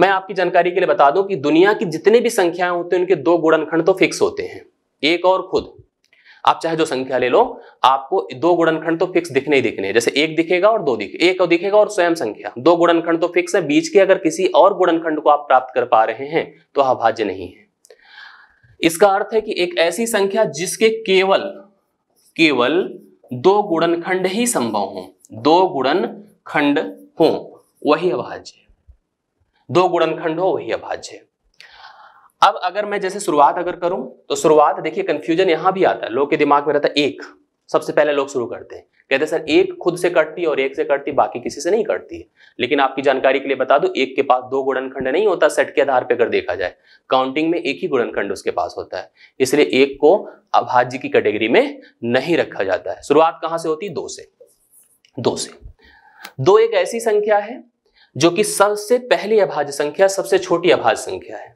मैं आपकी जानकारी के लिए बता दूं कि दुनिया की जितने भी संख्याएं होती हैं उनके दो गुणनखंड तो फिक्स होते हैं एक और खुद आप चाहे जो संख्या ले लो आपको दो गुणनखंड तो फिक्स दिखने ही दिखने जैसे एक दिखेगा और दो दिखे एक और तो दिखेगा और स्वयं संख्या दो गुणनखंड तो फिक्स है बीच के अगर किसी और गुणनखंड को आप प्राप्त कर पा रहे हैं तो अभाज्य नहीं है इसका अर्थ है कि एक ऐसी संख्या जिसके केवल केवल दो गुणन खंड ही संभव हो दो गुणन खंड हो वही अभाज्य दो गुणन खंड हो वही अभाज्य अब अगर मैं जैसे शुरुआत अगर करूं तो शुरुआत देखिए कंफ्यूजन यहां भी आता है लोग के दिमाग में रहता है एक सबसे पहले लोग शुरू करते हैं कहते सर एक खुद से कटती और एक से कटती बाकी किसी से नहीं कटती है लेकिन आपकी जानकारी के लिए बता दो एक के पास दो गुणनखंड नहीं होता सेट के आधार पर अगर देखा जाए काउंटिंग में एक ही गुणनखंड उसके पास होता है इसलिए एक को अभाज्य की कैटेगरी में नहीं रखा जाता है शुरुआत कहां से होती दो से दो से दो एक ऐसी संख्या है जो कि सबसे पहली अभाज्य संख्या सबसे छोटी अभाज्य संख्या है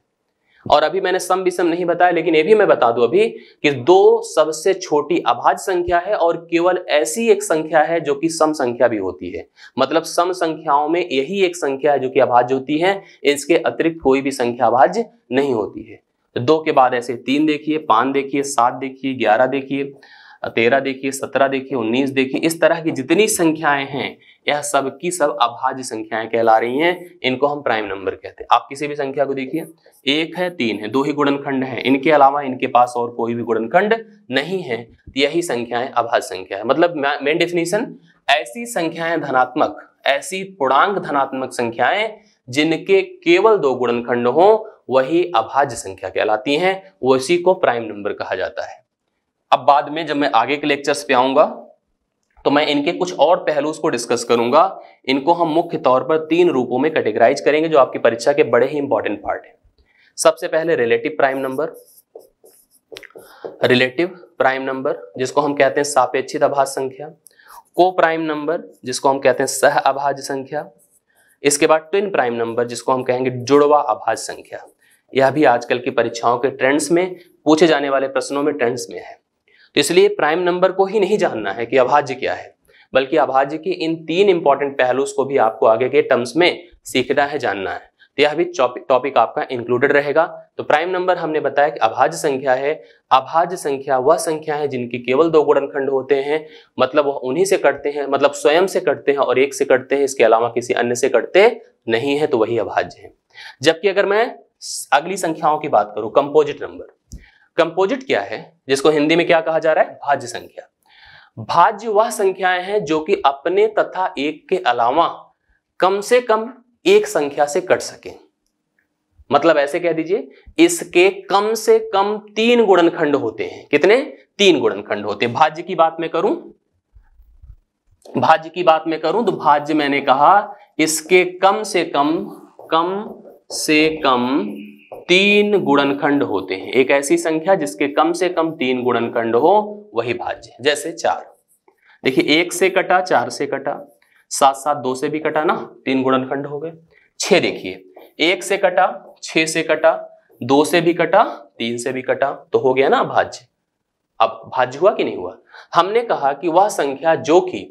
और अभी मैंने सम विषम नहीं बताया लेकिन ये भी मैं बता दूं अभी कि दो सबसे छोटी अभाज्य संख्या है और केवल ऐसी एक संख्या है जो कि सम संख्या भी होती है मतलब सम संख्याओं में यही एक संख्या है जो कि अभाज्य होती है इसके अतिरिक्त कोई भी संख्या अभाज्य नहीं होती है तो दो के बाद ऐसे तीन देखिए पांच देखिए सात देखिए ग्यारह देखिए तेरह देखिए सत्रह देखिए उन्नीस देखिए इस तरह की जितनी संख्याएं हैं यह सब की सब अभाज्य संख्याएं कहला रही हैं इनको हम प्राइम नंबर कहते हैं आप किसी भी संख्या को देखिए एक है तीन है दो ही गुणनखंड हैं इनके अलावा इनके पास और कोई भी गुणनखंड नहीं है यही संख्याएं अभाज्य संख्या है मतलब मेन डेफिनेशन ऐसी संख्याएं धनात्मक ऐसी पूर्णांक धनात्मक संख्याएं जिनके केवल दो गुणनखंड हो वही अभाज्य संख्या कहलाती हैं उसी को प्राइम नंबर कहा जाता है अब बाद में जब मैं आगे के लेक्चर्स पे आऊंगा तो मैं इनके कुछ और पहलूस को डिस्कस करूंगा इनको हम मुख्य तौर पर तीन रूपों में कैटेगराइज करेंगे जो आपकी परीक्षा के बड़े ही इंपॉर्टेंट पार्ट है सबसे पहले relative prime number relative prime number जिसको हम कहते हैं सापेक्षित आभाज संख्या को प्राइम नंबर जिसको हम कहते हैं सह आभाज संख्या इसके बाद ट्विन प्राइम नंबर जिसको हम कहेंगे जुड़वा अभाज संख्या यह भी आजकल की परीक्षाओं के ट्रेंड्स में पूछे जाने वाले प्रश्नों में ट्रेंड्स में है तो इसलिए प्राइम नंबर को ही नहीं जानना है कि अभाज्य क्या है बल्कि अभाज्य के इन तीन इंपॉर्टेंट पहलूस को भी आपको आगे के टर्म्स में सीखना है जानना है तो यह भी टॉपिक आपका इंक्लूडेड रहेगा तो प्राइम नंबर हमने बताया कि अभाज्य संख्या है अभाज्य संख्या वह संख्या है जिनकी केवल दो गुणनखंड होते हैं मतलब वह उन्हीं से कटते हैं मतलब स्वयं से कटते हैं और एक से कटते हैं इसके अलावा किसी अन्य से कटते नहीं है तो वही अभाज्य है जबकि अगर मैं अगली संख्याओं की बात करूं कंपोजिट नंबर कंपोजिट क्या है जिसको हिंदी में क्या कहा जा रहा है भाज्य संख्या भाज्य वह संख्याएं हैं जो कि अपने तथा एक के अलावा कम से कम एक संख्या से कट सके मतलब ऐसे कह दीजिए इसके कम से कम तीन गुणनखंड होते हैं कितने तीन गुणनखंड होते हैं भाज्य की बात में करूं भाज्य की बात में करूं तो भाज्य मैंने कहा इसके कम से कम कम से कम तीन गुणनखंड होते हैं एक ऐसी संख्या जिसके कम से कम तीन गुणनखंड हो वही भाज्य जैसे चार देखिए एक से कटा चार से कटा सात सात दो से भी कटा ना तीन गुणनखंड हो गए छह देखिए एक से कटा छह से कटा दो से भी कटा तीन से भी कटा तो हो गया ना भाज्य अब भाज्य हुआ कि नहीं हुआ हमने कहा कि वह संख्या जो कि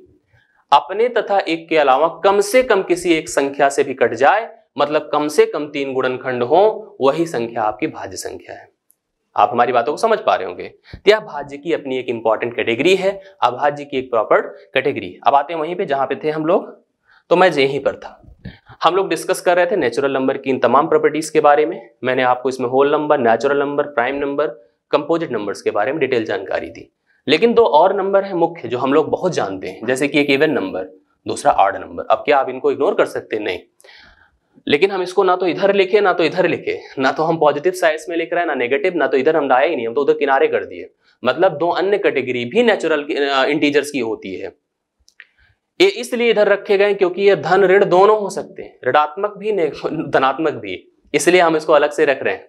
अपने तथा एक के अलावा कम से कम किसी एक संख्या से भी कट जाए मतलब कम से कम तीन गुणनखंड हो वही संख्या आपकी भाज्य संख्या है आप हमारी बातों को समझ पा रहे होंगे तो यह भाज्य की अपनी एक इंपॉर्टेंट कैटेगरी है अभाज्य की एक प्रॉपर कैटेगरी अब आते हैं वहीं पे जहां पे थे हम लोग तो मैं यहीं पर था हम लोग डिस्कस कर रहे थे नेचुरल नंबर की इन तमाम प्रॉपर्टीज के बारे में मैंने आपको इसमें whole number natural number prime number composite number के बारे में डिटेल जानकारी दी लेकिन दो और नंबर है मुख्य जो हम लोग बहुत जानते हैं जैसे कि एक इवन नंबर दूसरा आर्ड नंबर अब क्या आप इनको इग्नोर कर सकते नहीं लेकिन हम इसको ना तो इधर लिखे ना तो इधर लिखे ना तो हम पॉजिटिव साइज में लिख रहे हैं ना नेगेटिव ना तो इधर हम लाए ही नहीं हम तो उधर किनारे कर दिए मतलब दो अन्य कैटेगरी भी नेचुरल इंटीजर्स की होती है ये इसलिए इधर रखे गए क्योंकि ये धन ऋण दोनों हो सकते हैं ऋणात्मक भी धनात्मक भी इसलिए हम इसको अलग से रख रहे हैं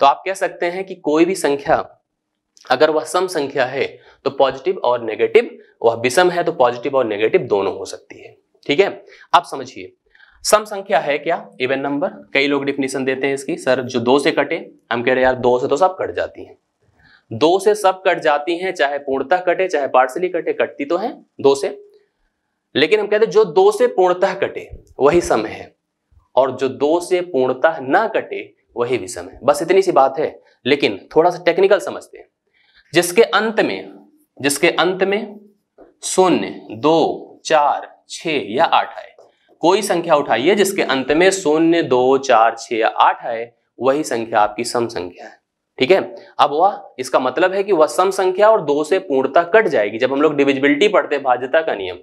तो आप कह सकते हैं कि कोई भी संख्या अगर वह सम संख्या है तो पॉजिटिव और नेगेटिव वह विषम है तो पॉजिटिव और नेगेटिव दोनों हो सकती है ठीक है आप समझिए सम संख्या है क्या इवन नंबर कई लोग डिफिनेशन देते हैं इसकी सर जो दो से कटे हम कह रहे यार दो से तो सब कट जाती हैं दो से सब कट जाती हैं चाहे पूर्णतः कटे चाहे पार्सली कटे कटती तो है दो से लेकिन हम कहते जो दो से पूर्णतः कटे वही सम है और जो दो से पूर्णतः ना कटे वही भी समय है बस इतनी सी बात है लेकिन थोड़ा सा टेक्निकल समझते हैं जिसके अंत में जिसके अंत में शून्य दो चार छ या आठ आए कोई संख्या उठाइए जिसके अंत में शून्य दो चार छ या आठ है वही संख्या आपकी सम संख्या है ठीक है अब वह इसका मतलब है कि वह सम संख्या और दो से पूर्णता कट जाएगी जब हम लोग डिविजिबिलिटी पढ़ते भाज्यता का नियम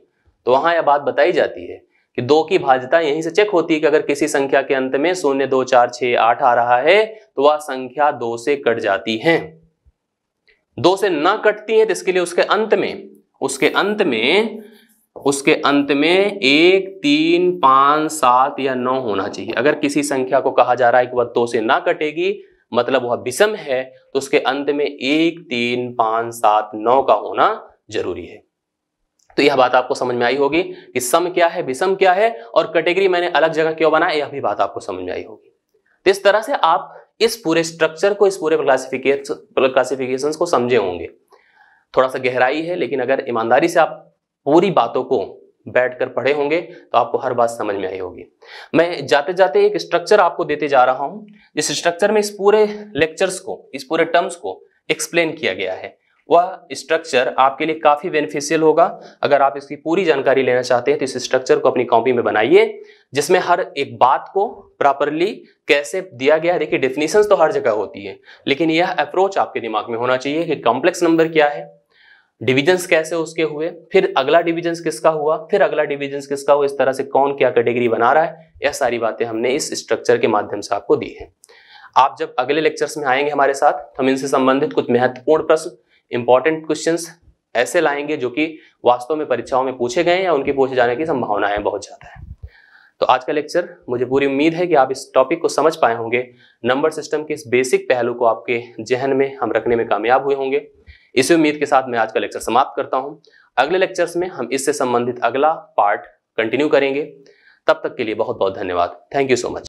तो वहां यह बात बताई जाती है कि दो की भाज्यता यहीं से चेक होती है कि अगर किसी संख्या के अंत में शून्य दो चार छ आठ आ रहा है तो वह संख्या दो से कट जाती है दो से ना कटती है तो इसके लिए उसके अंत में उसके अंत में उसके अंत में एक तीन पांच सात या नौ होना चाहिए अगर किसी संख्या को कहा जा रहा है कि वह दो से ना कटेगी मतलब वह विषम है तो उसके अंत में एक तीन पांच सात नौ का होना जरूरी है तो यह बात आपको समझ में आई होगी कि सम क्या है विषम क्या है और कैटेगरी मैंने अलग जगह क्यों बनाया यह भी बात आपको समझ में आई होगी तो इस तरह से आप इस पूरे स्ट्रक्चर को इस पूरे क्लासिफिकेशन क्लासिफिकेशन को समझे होंगे थोड़ा सा गहराई है लेकिन अगर ईमानदारी से आप पूरी बातों को बैठकर पढ़े होंगे तो आपको हर बात समझ में आई होगी मैं जाते जाते एक स्ट्रक्चर आपको देते जा रहा हूं जिस स्ट्रक्चर में इस पूरे लेक्चर्स को इस पूरे टर्म्स को एक्सप्लेन किया गया है वह स्ट्रक्चर आपके लिए काफी बेनिफिशियल होगा अगर आप इसकी पूरी जानकारी लेना चाहते हैं तो इस स्ट्रक्चर को अपनी कॉपी में बनाइए जिसमें हर एक बात को प्रॉपरली कैसे दिया गया देखिए डेफिनेशन तो हर जगह होती है लेकिन यह अप्रोच आपके दिमाग में होना चाहिए कि कॉम्प्लेक्स नंबर क्या है डिविजन्स कैसे उसके हुए फिर अगला डिविजन्स किसका हुआ फिर अगला डिविजन्स किसका हुआ इस तरह से कौन क्या कैटेगरी बना रहा है यह सारी बातें हमने इस स्ट्रक्चर के माध्यम से आपको दी है आप जब अगले लेक्चर्स में आएंगे हमारे साथ तो हम इनसे संबंधित कुछ महत्वपूर्ण प्रश्न इंपॉर्टेंट क्वेश्चन ऐसे लाएंगे जो कि वास्तव में परीक्षाओं में पूछे गए या उनके पूछे जाने की संभावनाएं बहुत ज़्यादा है तो आज का लेक्चर मुझे पूरी उम्मीद है कि आप इस टॉपिक को समझ पाए होंगे नंबर सिस्टम के इस बेसिक पहलू को आपके जहन में हम रखने में कामयाब हुए होंगे इसी उम्मीद के साथ मैं आज का लेक्चर समाप्त करता हूँ अगले लेक्चर्स में हम इससे संबंधित अगला पार्ट कंटिन्यू करेंगे तब तक के लिए बहुत बहुत धन्यवाद थैंक यू सो मच